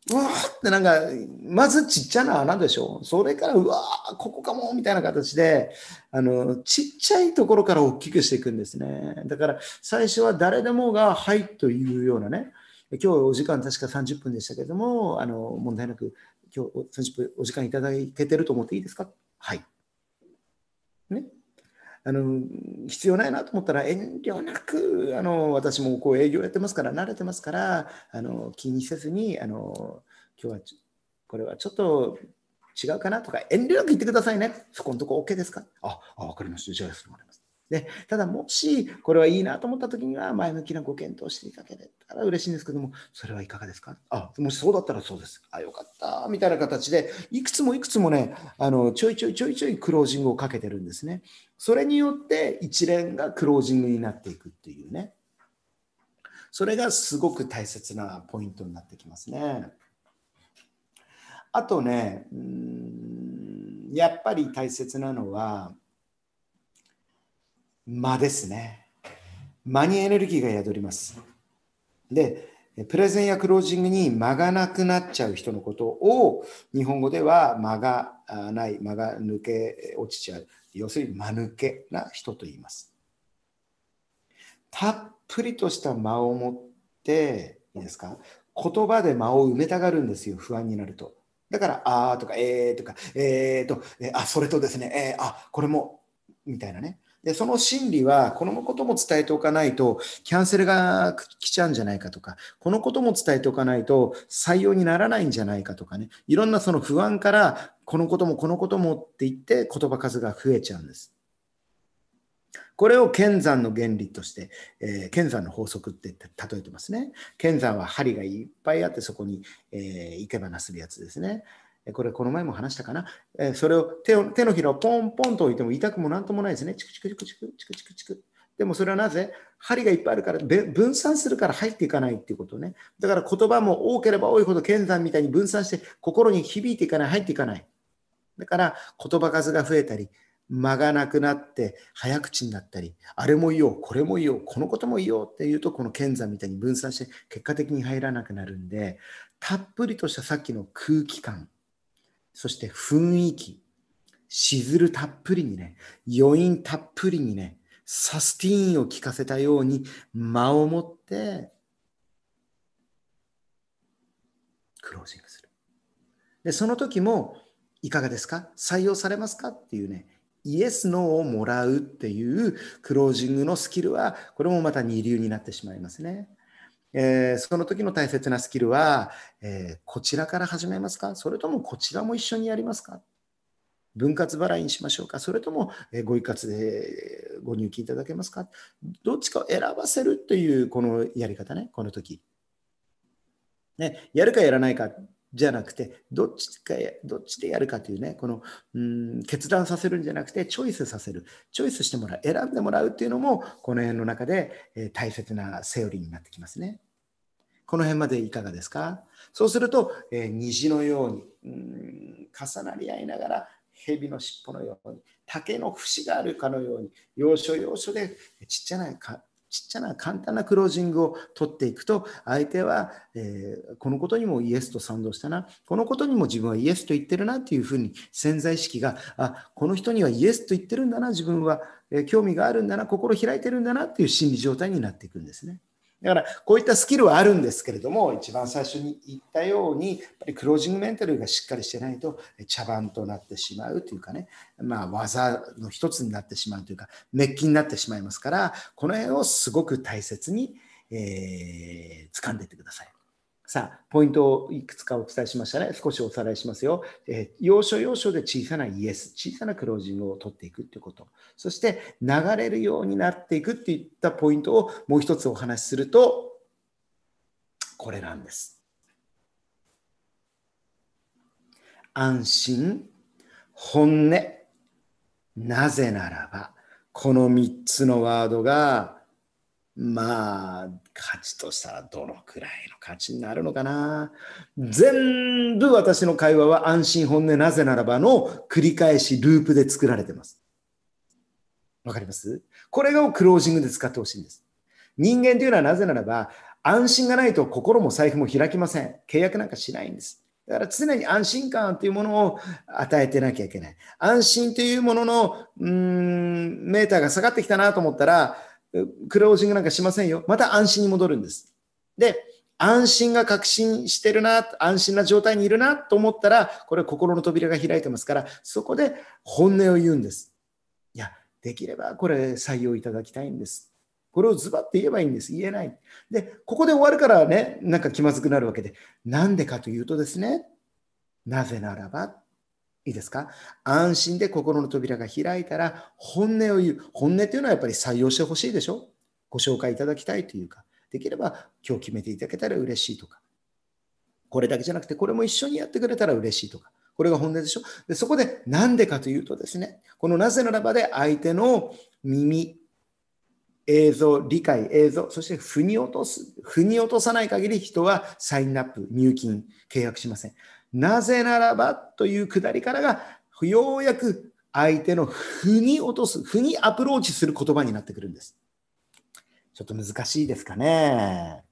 うわーってなんか、まずちっちゃな穴でしょ。それから、うわー、ここかもみたいな形で、あの、ちっちゃいところから大きくしていくんですね。だから、最初は誰でもが、はいというようなね、今日お時間確か30分でしたけれども、あの、問題なく、今日30分お時間いただけてると思っていいですかはい。ね。あの必要ないなと思ったら遠慮なくあの私もこう営業やってますから慣れてますからあの気にせずにあの今日はこれはちょっと違うかなとか遠慮なく言ってくださいねそこのとこ OK ですかああ分かりましたじゃあそれでただもしこれはいいなと思った時には前向きなご検討していただけたら嬉しいんですけどもそれはいかがですかあもしそうだったらそうですあよかったみたいな形でいくつもいくつもねあのちょいちょいちょいちょいクロージングをかけてるんですねそれによって一連がクロージングになっていくっていうねそれがすごく大切なポイントになってきますねあとねうんやっぱり大切なのは間ですね。間にエネルギーが宿ります。で、プレゼンやクロージングに間がなくなっちゃう人のことを日本語では間がない、間が抜け落ちちゃう。要するに間抜けな人と言います。たっぷりとした間を持って、いいですか言葉で間を埋めたがるんですよ、不安になると。だから、あーとか、えーとか、えーと、えー、あ、それとですね、えー、あ、これも、みたいなね。で、その心理は、このことも伝えておかないと、キャンセルが来ちゃうんじゃないかとか、このことも伝えておかないと、採用にならないんじゃないかとかね、いろんなその不安から、このこともこのこともって言って、言葉数が増えちゃうんです。これを剣山の原理として、えー、剣山の法則って例えてますね。剣山は針がいっぱいあって、そこに、えー、生けなするやつですね。これこの前も話したかな。えそれを手を手のひらをポンポンと置いても痛くもなんともないですね。チクチクチクチクチクチクチク。でもそれはなぜ針がいっぱいあるから分散するから入っていかないっていうことね。だから言葉も多ければ多いほど剣山みたいに分散して心に響いていかない、入っていかない。だから言葉数が増えたり、間がなくなって早口になったり、あれも言おう、これも言おう、このことも言おうっていうと、この剣山みたいに分散して結果的に入らなくなるんで、たっぷりとしたさっきの空気感。そして雰囲気、しずるたっぷりにね、余韻たっぷりにね、サスティーンを聞かせたように間を持ってクロージングする。で、その時もいかがですか採用されますかっていうね、イエス、ノーをもらうっていうクロージングのスキルは、これもまた二流になってしまいますね。えー、その時の大切なスキルは、えー、こちらから始めますかそれともこちらも一緒にやりますか分割払いにしましょうかそれともご一括でご入金いただけますかどっちかを選ばせるというこのやり方ね、この時。ね、やるかやらないかじゃなくて、どっちかどっちでやるかというね、このうん決断させるんじゃなくて、チョイスさせる、チョイスしてもらう、選んでもらうっていうのも、この辺の中で、え大切なセオリーになってきますね。この辺までいかがですかそうすると、えー、虹のようにうん重なり合いながら蛇の尻尾のように竹の節があるかのように要所要所でちっちゃなかちっちゃな簡単なクロージングを取っていくと相手は、えー、このことにもイエスと賛同したなこのことにも自分はイエスと言ってるなっていうふうに潜在意識があこの人にはイエスと言ってるんだな自分は、えー、興味があるんだな心開いてるんだなっていう心理状態になっていくんですね。だからこういったスキルはあるんですけれども一番最初に言ったようにやっぱりクロージングメンタルがしっかりしてないと茶番となってしまうというかね、まあ、技の一つになってしまうというかメッキになってしまいますからこの辺をすごく大切に、えー、掴んでいってください。さあ、ポイントをいくつかお伝えしましたね。少しおさらいしますよ。えー、要所要所で小さなイエス、小さなクロージングを取っていくということ。そして、流れるようになっていくっていったポイントをもう一つお話しすると、これなんです。安心、本音。なぜならば、この3つのワードがまあ、価値としたらどのくらいの価値になるのかな。全部私の会話は安心本音なぜならばの繰り返しループで作られてます。わかりますこれをクロージングで使ってほしいんです。人間というのはなぜならば安心がないと心も財布も開きません。契約なんかしないんです。だから常に安心感というものを与えてなきゃいけない。安心というものの、うん、メーターが下がってきたなと思ったら、クロージングなんかしませんよ。また安心に戻るんです。で、安心が確信してるな、安心な状態にいるなと思ったら、これ心の扉が開いてますから、そこで本音を言うんです。いや、できればこれ採用いただきたいんです。これをズバッて言えばいいんです。言えない。で、ここで終わるからね、なんか気まずくなるわけで。なんでかというとですね、なぜならばいいですか安心で心の扉が開いたら本音を言う。本音というのはやっぱり採用してほしいでしょご紹介いただきたいというか、できれば今日決めていただけたら嬉しいとか、これだけじゃなくてこれも一緒にやってくれたら嬉しいとか、これが本音でしょでそこでなんでかというとですね、このなぜならばで相手の耳、映像、理解、映像、そして腑に落とす、腑に落とさない限り人はサインアップ、入金、契約しません。なぜならばというくだりからが、ようやく相手の腑に落とす、腑にアプローチする言葉になってくるんです。ちょっと難しいですかね。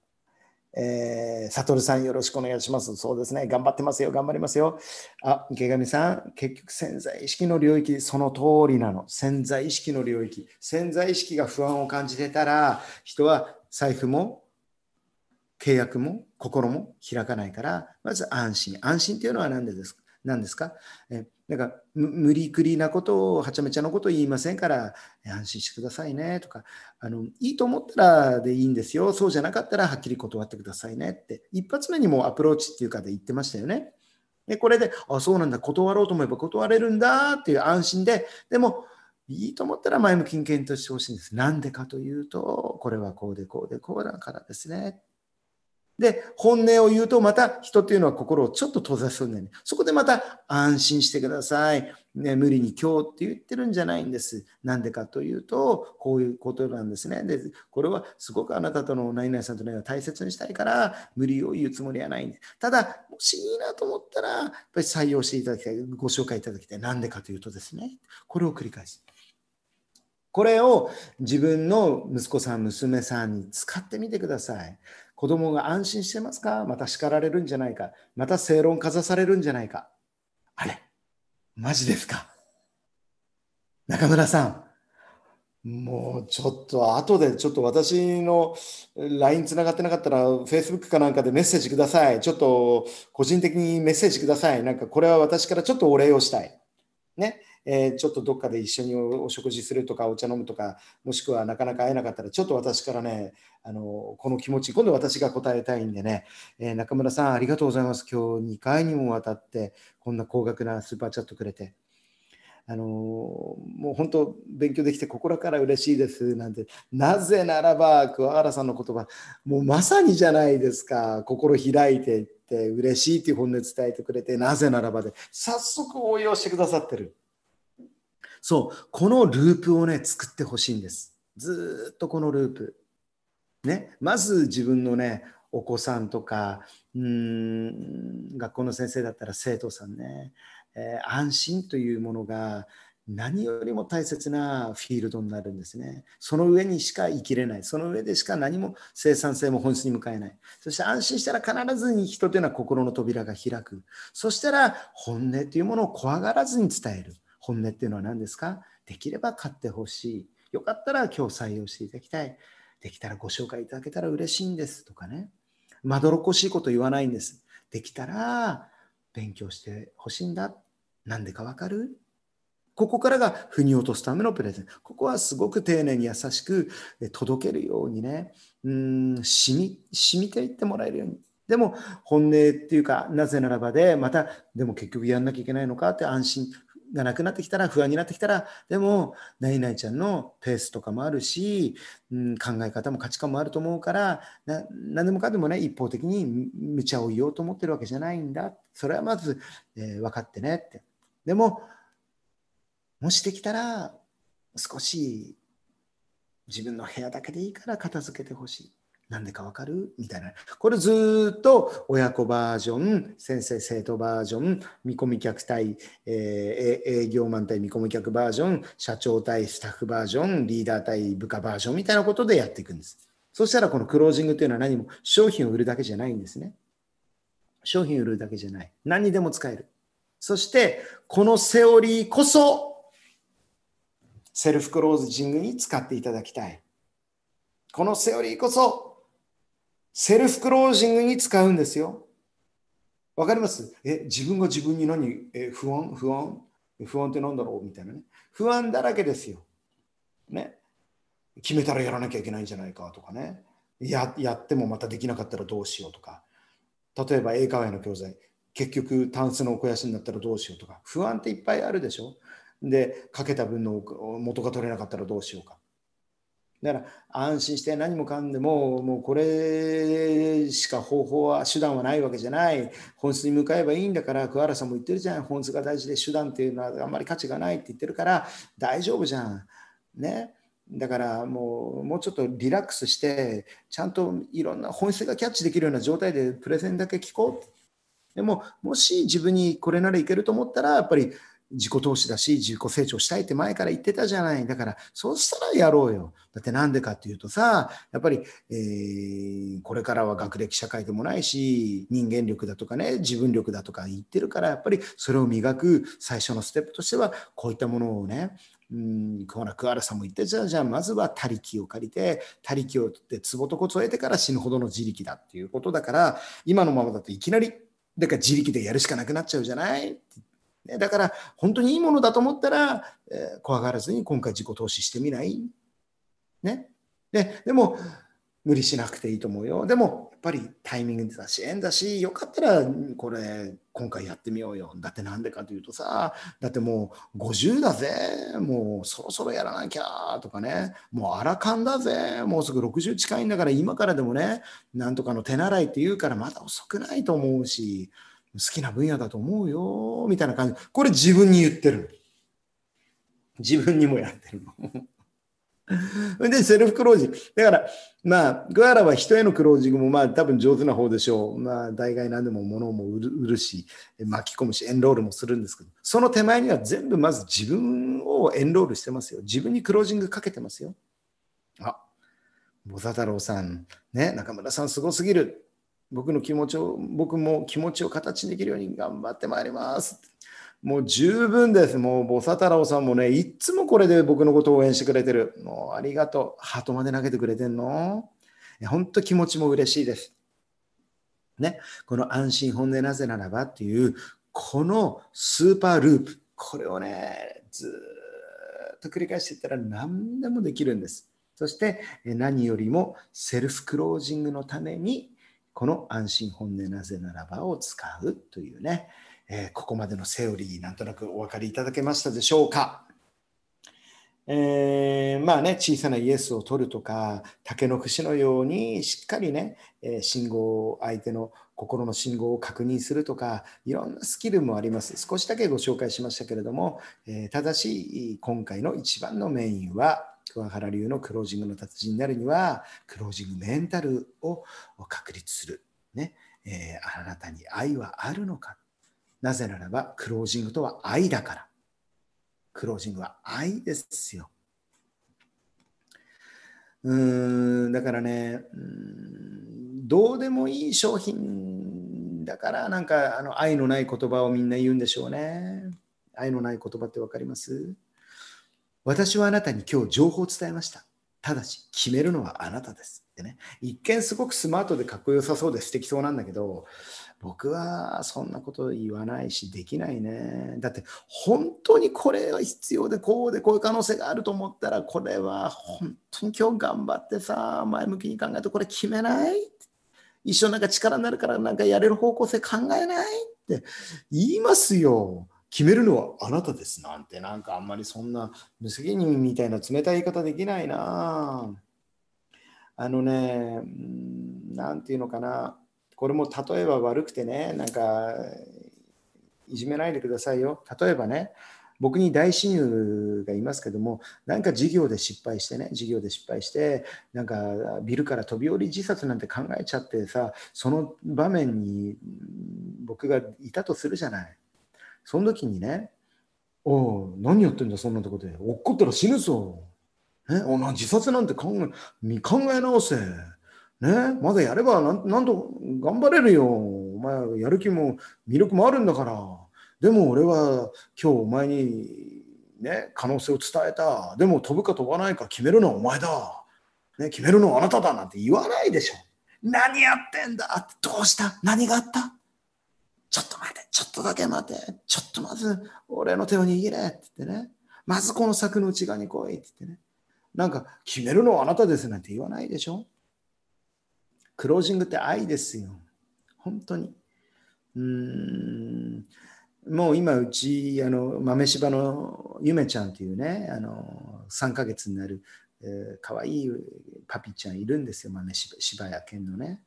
えー、サトルさんよろしくお願いします。そうですね。頑張ってますよ。頑張りますよ。あ、池上さん、結局潜在意識の領域、その通りなの。潜在意識の領域。潜在意識が不安を感じてたら、人は財布も契約も心も開かないから、まず安心。安心っていうのは何でですか何ですかえなんか無理くりなことをはちゃめちゃなこと言いませんから安心してくださいねとかあのいいと思ったらでいいんですよそうじゃなかったらはっきり断ってくださいねって一発目にもアプローチっていうかで言ってましたよねでこれであそうなんだ断ろうと思えば断れるんだっていう安心ででもいいと思ったら前向きに検討してほしいんですなんでかというとこれはこうでこうでこうだからですねで、本音を言うと、また人というのは心をちょっと閉ざすんだよね。そこでまた安心してください。ね、無理に今日って言ってるんじゃないんです。なんでかというと、こういうことなんですね。で、これはすごくあなたとの何々さんとの間を大切にしたいから、無理を言うつもりはないんです。ただ、もしいいなと思ったら、やっぱり採用していただきたい、ご紹介いただきたい。なんでかというとですね、これを繰り返す。これを自分の息子さん、娘さんに使ってみてください。子供が安心してますかまた叱られるんじゃないかまた正論かざされるんじゃないかあれマジですか中村さんもうちょっと後でちょっと私の LINE つながってなかったら Facebook かなんかでメッセージください。ちょっと個人的にメッセージください。なんかこれは私からちょっとお礼をしたい。ね。えー、ちょっとどっかで一緒にお食事するとかお茶飲むとかもしくはなかなか会えなかったらちょっと私からねあのこの気持ち今度私が答えたいんでね、えー、中村さんありがとうございます今日2回にもわたってこんな高額なスーパーチャットくれて。あのもう本当勉強できて心から嬉しいですなんてなぜならば桑原さんの言葉もうまさにじゃないですか心開いていって嬉しいっていう本音伝えてくれてなぜならばで早速応用してくださってるそう、このループをね、作ってほしいんです。ずっとこのループ。ね、まず自分のね、お子さんとか、うん、学校の先生だったら生徒さんね、えー、安心というものが何よりも大切なフィールドになるんですね。その上にしか生きれない。その上でしか何も生産性も本質に向かえない。そして安心したら必ずに人というのは心の扉が開く。そしたら本音というものを怖がらずに伝える。本音っていうのは何ですかできれば買ってほしい。よかったら今日採用していただきたい。できたらご紹介いただけたら嬉しいんですとかね。まどろっこしいこと言わないんです。できたら勉強してほしいんだ。なんでかわかるここからが腑に落とすためのプレゼン。ここはすごく丁寧に優しく届けるようにね、うん、染み、染みていってもらえるように。でも本音っていうか、なぜならばで、また、でも結局やんなきゃいけないのかって安心、がなくなってきたら、不安になってきたら、でも、何々ちゃんのペースとかもあるし、うん、考え方も価値観もあると思うから、な何でもかでもね、一方的に無茶を言おうと思ってるわけじゃないんだ。それはまず、えー、分かってねって。でも、もしできたら、少し自分の部屋だけでいいから片付けてほしい。なんでかわかるみたいな。これずっと親子バージョン、先生生徒バージョン、見込み客対、えー、営業マン対見込み客バージョン、社長対スタッフバージョン、リーダー対部下バージョンみたいなことでやっていくんです。そしたらこのクロージングというのは何も商品を売るだけじゃないんですね。商品を売るだけじゃない。何にでも使える。そして、このセオリーこそ、セルフクロージングに使っていただきたい。このセオリーこそ、セルフクロージングに使うんですよ。わかりますえ、自分が自分に何え不安不安不安って何だろうみたいなね。不安だらけですよ。ね。決めたらやらなきゃいけないんじゃないかとかね。ややってもまたできなかったらどうしようとか。例えば英会話の教材。結局、タンスの肥やしになったらどうしようとか。不安っていっぱいあるでしょ。で、かけた分の元が取れなかったらどうしようか。だから安心して何もかんでももうこれしか方法は手段はないわけじゃない本質に向かえばいいんだから桑原さんも言ってるじゃん本質が大事で手段っていうのはあんまり価値がないって言ってるから大丈夫じゃんねだからもうもうちょっとリラックスしてちゃんといろんな本質がキャッチできるような状態でプレゼンだけ聞こうでももし自分にこれならいけると思ったらやっぱり自己投資だし、自己成長したいって前から言ってたじゃない。だから、そうしたらやろうよ。だってなんでかっていうとさ、やっぱり、えー、これからは学歴社会でもないし、人間力だとかね、自分力だとか言ってるから、やっぱりそれを磨く最初のステップとしては、こういったものをね、うん、ほら、桑原さんも言ってたじゃあ、まずは他力を借りて、他力を取って、壺とこつを得てから死ぬほどの自力だっていうことだから、今のままだといきなり、だから自力でやるしかなくなっちゃうじゃないって言っね、だから本当にいいものだと思ったら、えー、怖がらずに今回自己投資してみない。ね、ででも無理しなくていいと思うよ。でもやっぱりタイミングだし縁だしよかったらこれ今回やってみようよ。だってなんでかというとさだってもう50だぜもうそろそろやらなきゃとかねもうあらかんだぜもうすぐ60近いんだから今からでもねなんとかの手習いって言うからまだ遅くないと思うし。好きな分野だと思うよ、みたいな感じ。これ自分に言ってる。自分にもやってるの。で、セルフクロージング。だから、まあ、グアラは人へのクロージングも、まあ、多分上手な方でしょう。まあ、大概何でも物も売る売るし、巻き込むし、エンロールもするんですけど、その手前には全部まず自分をエンロールしてますよ。自分にクロージングかけてますよ。あ、ボザ太郎さん、ね、中村さんすごすぎる。僕の気持ちを、僕も気持ちを形にできるように頑張ってまいります。もう十分です。もう、ボサ太郎さんもね、いつもこれで僕のことを応援してくれてる。もう、ありがとう。ハートまで投げてくれてんの本当気持ちも嬉しいです。ね、この安心本音なぜならばっていう、このスーパーループ、これをね、ずっと繰り返していったら何でもできるんです。そして何よりもセルフクロージングのためにこの安心本音なぜならばを使うというね、えー、ここまでのセオリー、なんとなくお分かりいただけましたでしょうか。えー、まあね、小さなイエスを取るとか、竹の節のようにしっかりね、え信号相手の心の信号を確認するとか、いろんなスキルもあります。少しだけご紹介しましたけれども、えー、ただし、今回の一番のメインは、桑原流のクロージングの達人になるにはクロージングメンタルを確立する、ねえー、あなたに愛はあるのかなぜならばクロージングとは愛だからクロージングは愛ですようんだからねうんどうでもいい商品だからなんかあの愛のない言葉をみんな言うんでしょうね愛のない言葉って分かります私はあなたに今日情報を伝えました。ただし、決めるのはあなたです。ってね。一見すごくスマートでかっこよさそうで素敵そうなんだけど、僕はそんなこと言わないし、できないね。だって、本当にこれは必要で、こうで、こういう可能性があると思ったら、これは本当に今日頑張ってさ、前向きに考えて、これ決めない一緒なんか力になるから、なんかやれる方向性考えないって言いますよ。決めるのはあなたですなんて、なんかあんまりそんな無責任みたいな冷たい言い方できないな。あのね、何んて言うのかな、これも例えば悪くてね、なんか、いじめないでくださいよ。例えばね、僕に大親友がいますけども、なんか事業で失敗してね、事業で失敗して、なんかビルから飛び降り自殺なんて考えちゃってさ、その場面に僕がいたとするじゃない。その時にね、お何やってんだ、そんなとこで。落っこったら死ぬぞ。ね、おな自殺なんて考え考え直せ。ね、まだやればなんなんと頑張れるよ。お前やる気も魅力もあるんだから。でも俺は今日お前に、ね、可能性を伝えた。でも飛ぶか飛ばないか決めるのはお前だ。ね、決めるのはあなただなんて言わないでしょ。何やってんだどうした何があったちょっと待て、ちょっとだけ待て、ちょっとまず俺の手を握れって言ってね、まずこの柵の内側に来いって言ってね、なんか決めるのはあなたですなんて言わないでしょ。クロージングって愛ですよ。本当に。うーんもう今うちあの豆柴のゆめちゃんというねあの3ヶ月になる、えー、かわいいパピちゃんいるんですよ豆柴や犬のね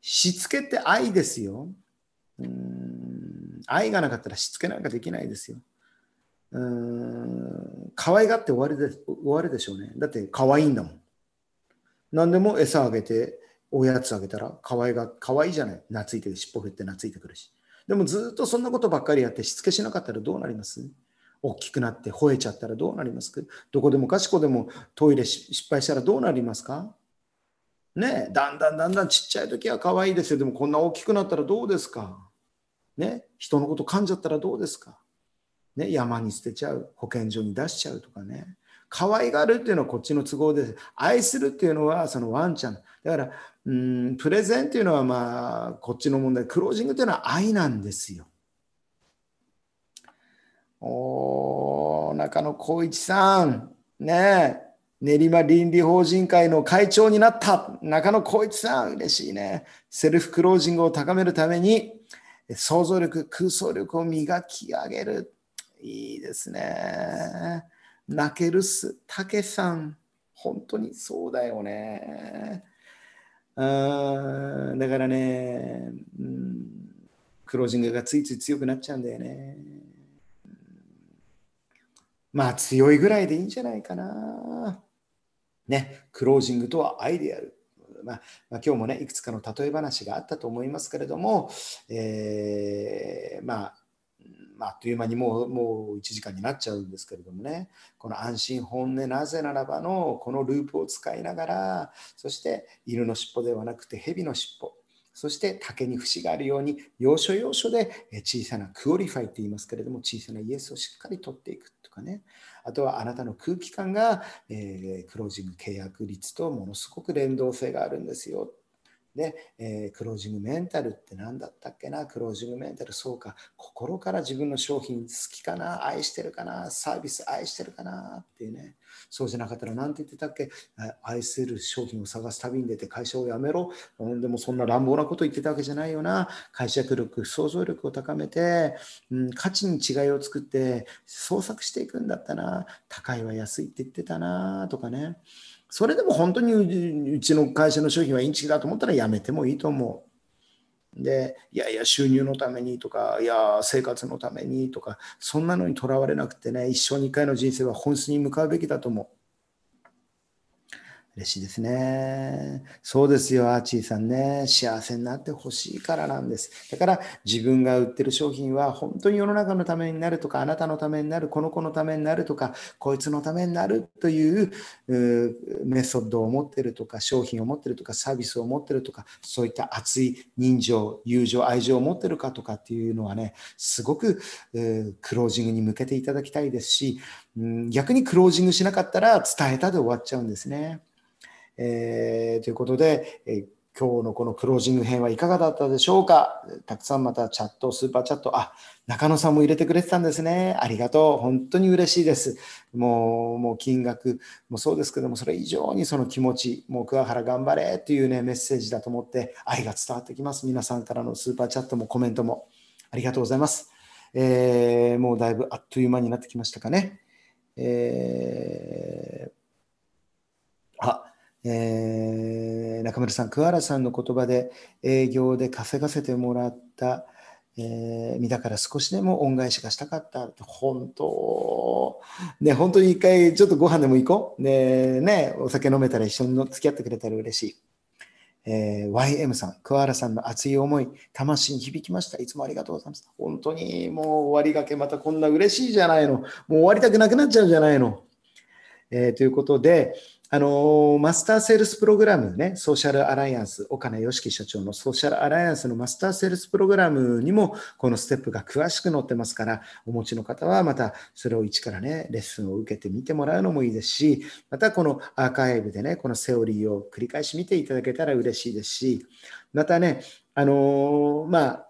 しつけって愛ですようん愛がなかったらしつけなんかできないですよ。うん可愛がって終わりで終わるでしょうね。だって可愛いんだもん。何でも餌あげて、おやつあげたら可愛が可愛いじゃない。懐いて尻尾振って懐いてくるし。でもずっとそんなことばっかりやってしつけしなかったらどうなります大きくなって吠えちゃったらどうなりますかどこでもかしこでもトイレ失敗したらどうなりますかねだんだんだんだんちっちゃい時は可愛いですよ。でもこんな大きくなったらどうですかね、人のこと噛んじゃったらどうですか、ね、山に捨てちゃう保健所に出しちゃうとかね可愛がるっていうのはこっちの都合です愛するっていうのはそのワンちゃんだからうんプレゼンっていうのはまあこっちの問題クロージングっていうのは愛なんですよお中野浩一さんねえ練馬倫理法人会の会長になった中野浩一さん嬉しいねセルフクロージングを高めるために想像力、空想力を磨き上げる。いいですね。泣けるす、たけさん。本当にそうだよね。あだからね、うん、クロージングがついつい強くなっちゃうんだよね。まあ強いぐらいでいいんじゃないかな。ね、クロージングとは愛である。まあ、まあ、今日もねいくつかの例え話があったと思いますけれども、えー、まあまあ、っという間にもうもう1時間になっちゃうんですけれどもねこの安心本音なぜならばのこのループを使いながらそして犬の尻尾ではなくて蛇の尻尾そして竹に節があるように要所要所で小さなクオリファイって言いますけれども小さなイエスをしっかり取っていくとかねあとはあなたの空気感が、えー、クロージング契約率とものすごく連動性があるんですよ。で、えー、クロージングメンタルって何だったっけなクロージングメンタルそうか心から自分の商品好きかな愛してるかなサービス愛してるかなっていうねそうじゃなかったら何て言ってたっけ愛する商品を探す旅に出て会社を辞めろ。でもそんな乱暴なこと言ってたわけじゃないよな。解釈力、想像力を高めて、うん、価値に違いを作って創作していくんだったな。高いは安いって言ってたなとかね。それでも本当にうちの会社の商品はインチキだと思ったらやめてもいいと思う。でいやいや収入のためにとかいや生活のためにとかそんなのにとらわれなくてね一生に一回の人生は本質に向かうべきだと思う。嬉しいですね。そうですよ、アーチーさんね。幸せになってほしいからなんです。だから自分が売ってる商品は本当に世の中のためになるとか、あなたのためになる、この子のためになるとか、こいつのためになるというメソッドを持ってるとか、商品を持ってるとか、サービスを持ってるとか、そういった熱い人情、友情、愛情を持ってるかとかっていうのはね、すごくクロージングに向けていただきたいですし、逆にクロージングしなかったら伝えたで終わっちゃうんですね。えー、ということで、えー、今日のこのクロージング編はいかがだったでしょうかたくさんまたチャット、スーパーチャット、あ、中野さんも入れてくれてたんですね。ありがとう。本当に嬉しいです。もう、もう金額もそうですけども、それ以上にその気持ち、もう桑原頑張れっていうね、メッセージだと思って愛が伝わってきます。皆さんからのスーパーチャットもコメントもありがとうございます。えー、もうだいぶあっという間になってきましたかね。えー、あ、えー、中村さん、桑原さんの言葉で営業で稼がせてもらった、えー、身だから少しでも恩返しがしたかった。本当。ね、本当に一回ちょっとご飯でも行こう。ね、ね、お酒飲めたら一緒にの付き合ってくれたら嬉しい。えー、YM さん、桑原さんの熱い思い、魂に響きました。いつもありがとうございます。本当にもう終わりがけ、またこんな嬉しいじゃないの。もう終わりたくなくなっちゃうじゃないの。えー、ということで、あの、マスターセールスプログラムね、ソーシャルアライアンス、岡根良樹社長のソーシャルアライアンスのマスターセールスプログラムにも、このステップが詳しく載ってますから、お持ちの方はまたそれを一からね、レッスンを受けてみてもらうのもいいですし、またこのアーカイブでね、このセオリーを繰り返し見ていただけたら嬉しいですし、またね、あの、まあ、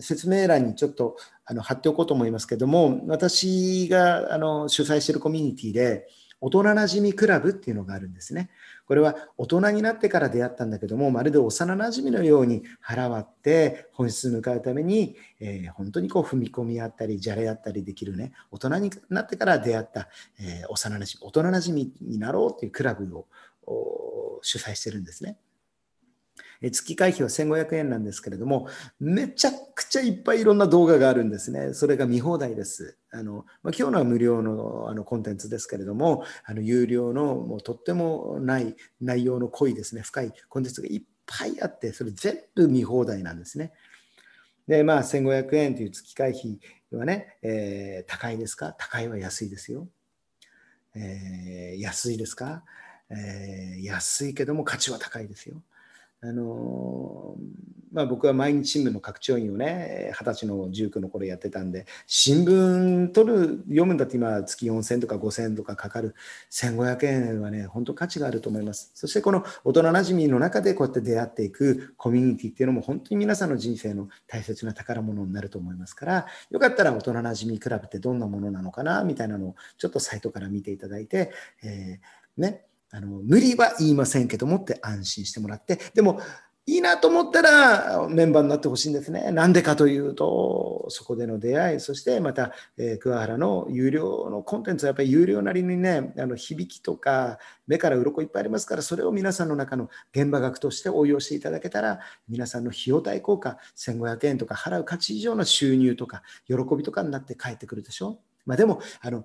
説明欄にちょっとあの貼っておこうと思いますけども、私があの主催しているコミュニティで、大人なじみクラブっていうのがあるんですね。これは大人になってから出会ったんだけども、まるで幼なじみのように腹割って本質に向かうために、えー、本当にこう踏み込み合ったり、じゃれ合ったりできるね、大人になってから出会った、えー、幼なじみ、大人なじみになろうっていうクラブを主催してるんですね。月会費は1500円なんですけれども、めちゃくちゃいっぱいいろんな動画があるんですね。それが見放題です。あのまあ、今日のは無料のあのコンテンツですけれども、あの有料のもうとってもない内容の濃いですね、深いコンテンツがいっぱいあって、それ全部見放題なんですね。で、まあ、1500円という月会費はね、えー、高いですか高いは安いですよ。えー、安いですか、えー、安いけども価値は高いですよ。あのまあ、僕は毎日新聞の拡張員をね二十歳の19の頃やってたんで新聞取る読むんだって今月4,000とか5,000とかかかる1,500円はね本当価値があると思いますそしてこの大人なじみの中でこうやって出会っていくコミュニティっていうのも本当に皆さんの人生の大切な宝物になると思いますからよかったら大人なじみクラブってどんなものなのかなみたいなのをちょっとサイトから見ていただいて、えー、ねあの無理は言いませんけどもって安心してもらってでもいいなと思ったらメンバーになってほしいんですね。なんでかというと、そこでの出会い、そしてまた、えー、桑原の有料のコンテンツはやっぱり有料なりにね、あの響きとか目から鱗いっぱいありますから、それを皆さんの中の現場額として応用していただけたら、皆さんの費用対効果、1500円とか払う価値以上の収入とか、喜びとかになって帰ってくるでしょ。まあ、でも、あの、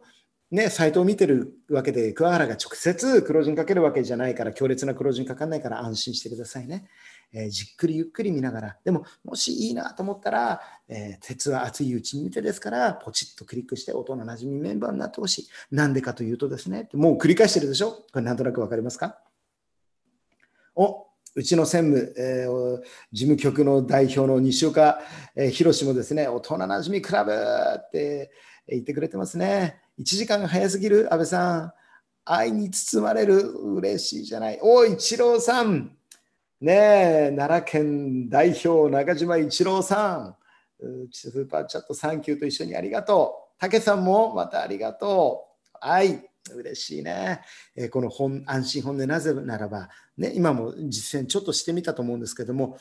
ね、サイトを見てるわけで、桑原が直接黒字にかけるわけじゃないから、強烈な黒字にかかんないから安心してくださいね。えー、じっくりゆっくり見ながら、でも、もしいいなと思ったら、えー、鉄は熱いうちに見てですから、ポチッとクリックして、大人なじみメンバーになってほしい。なんでかというとですね、もう繰り返してるでしょこれなんとなくわかりますかおうちの専務、えー、事務局の代表の西岡、えー、もですね、大人なじみクラブって言ってくれてますね。1時間が早すぎる安倍さん愛に包まれる嬉しいじゃないおい一郎さんねえ奈良県代表中島一郎さんスーパーチャットサンキューと一緒にありがとうたけさんもまたありがとう愛嬉しいね、えー、この本安心本音なぜならば、ね、今も実践ちょっとしてみたと思うんですけども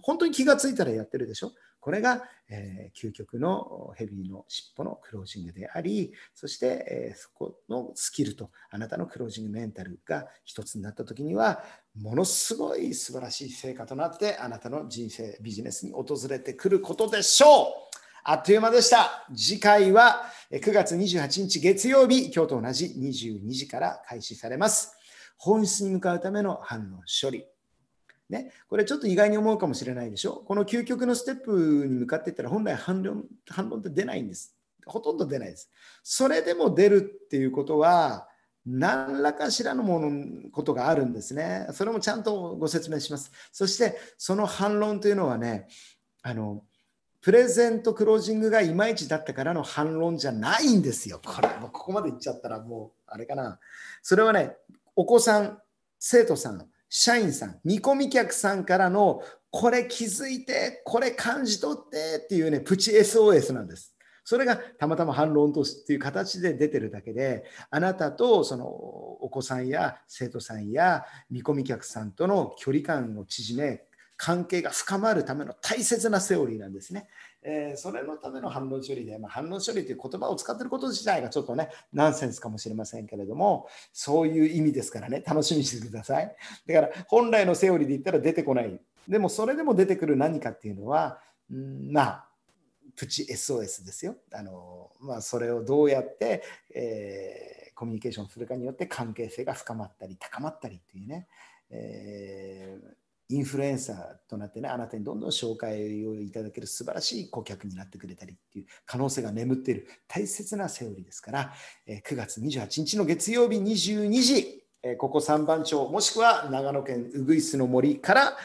本当に気が付いたらやってるでしょこれが、えー、究極のヘビーの尻尾のクロージングであり、そして、えー、そこのスキルとあなたのクロージングメンタルが一つになった時には、ものすごい素晴らしい成果となって、あなたの人生、ビジネスに訪れてくることでしょう。あっという間でした。次回は9月28日月曜日、今日と同じ22時から開始されます。本質に向かうための反応処理。ね、これちょっと意外に思うかもしれないでしょこの究極のステップに向かっていったら本来反論反論って出ないんですほとんど出ないですそれでも出るっていうことは何らかしらのものことがあるんですねそれもちゃんとご説明しますそしてその反論というのはねあのプレゼントクロージングがいまいちだったからの反論じゃないんですよこれもここまでいっちゃったらもうあれかなそれはねお子さん生徒さん社員さん、見込み客さんからのこれ気づいて、これ感じ取ってっていうね、プチ SOS なんです。それがたまたま反論とっていう形で出てるだけで、あなたとそのお子さんや生徒さんや見込み客さんとの距離感を縮め、関係が深まるための大切なセオリーなんですね。えー、それのための反論処理で、まあ、反論処理という言葉を使ってること自体がちょっとね、ナンセンスかもしれませんけれども、そういう意味ですからね、楽しみにしてください。だから、本来のセオリーで言ったら出てこない。でも、それでも出てくる何かっていうのは、んまあ、プチ SOS ですよ。あのまあ、それをどうやって、えー、コミュニケーションするかによって関係性が深まったり高まったりっていうね、えーインフルエンサーとなってねあなたにどんどん紹介をいただける素晴らしい顧客になってくれたりっていう可能性が眠っている大切なセオリーですから、え9月28日の月曜日22時、えここ三番町もしくは長野県うぐいすの森から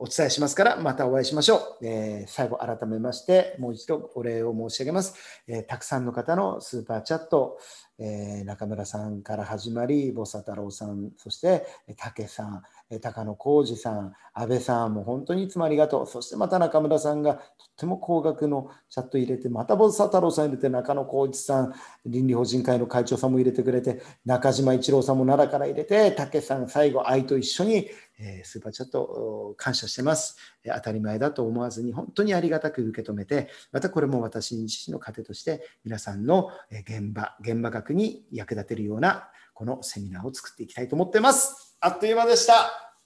お伝えしますから、またお会いしましょう。え最後、改めまして、もう一度お礼を申し上げます。えたくさんの方のスーパーチャット、え中村さんから始まり、菩薩太郎さん、そして、たけさん、高野浩二さん、安倍さんも本当にいつもありがとう。そしてまた中村さんがとっても高額のチャット入れて、またボス佐太郎さん入れて、中野浩二さん、倫理法人会の会長さんも入れてくれて、中島一郎さんも奈良から入れて、けさん最後、愛と一緒に、えー、スーパーチャット感謝してます、え当たり前だと思わずに本当にありがたく受け止めて、またこれも私自身の糧として皆さんの現場、現場学に役立てるようなこのセミナーを作っていきたいと思ってます。あっという間でした。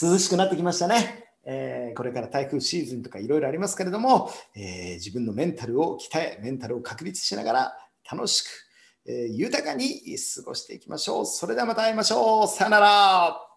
涼しくなってきましたね。えー、これから台風シーズンとかいろいろありますけれども、えー、自分のメンタルを鍛え、メンタルを確立しながら楽しく、えー、豊かに過ごしていきましょう。それではまた会いましょう。さよなら。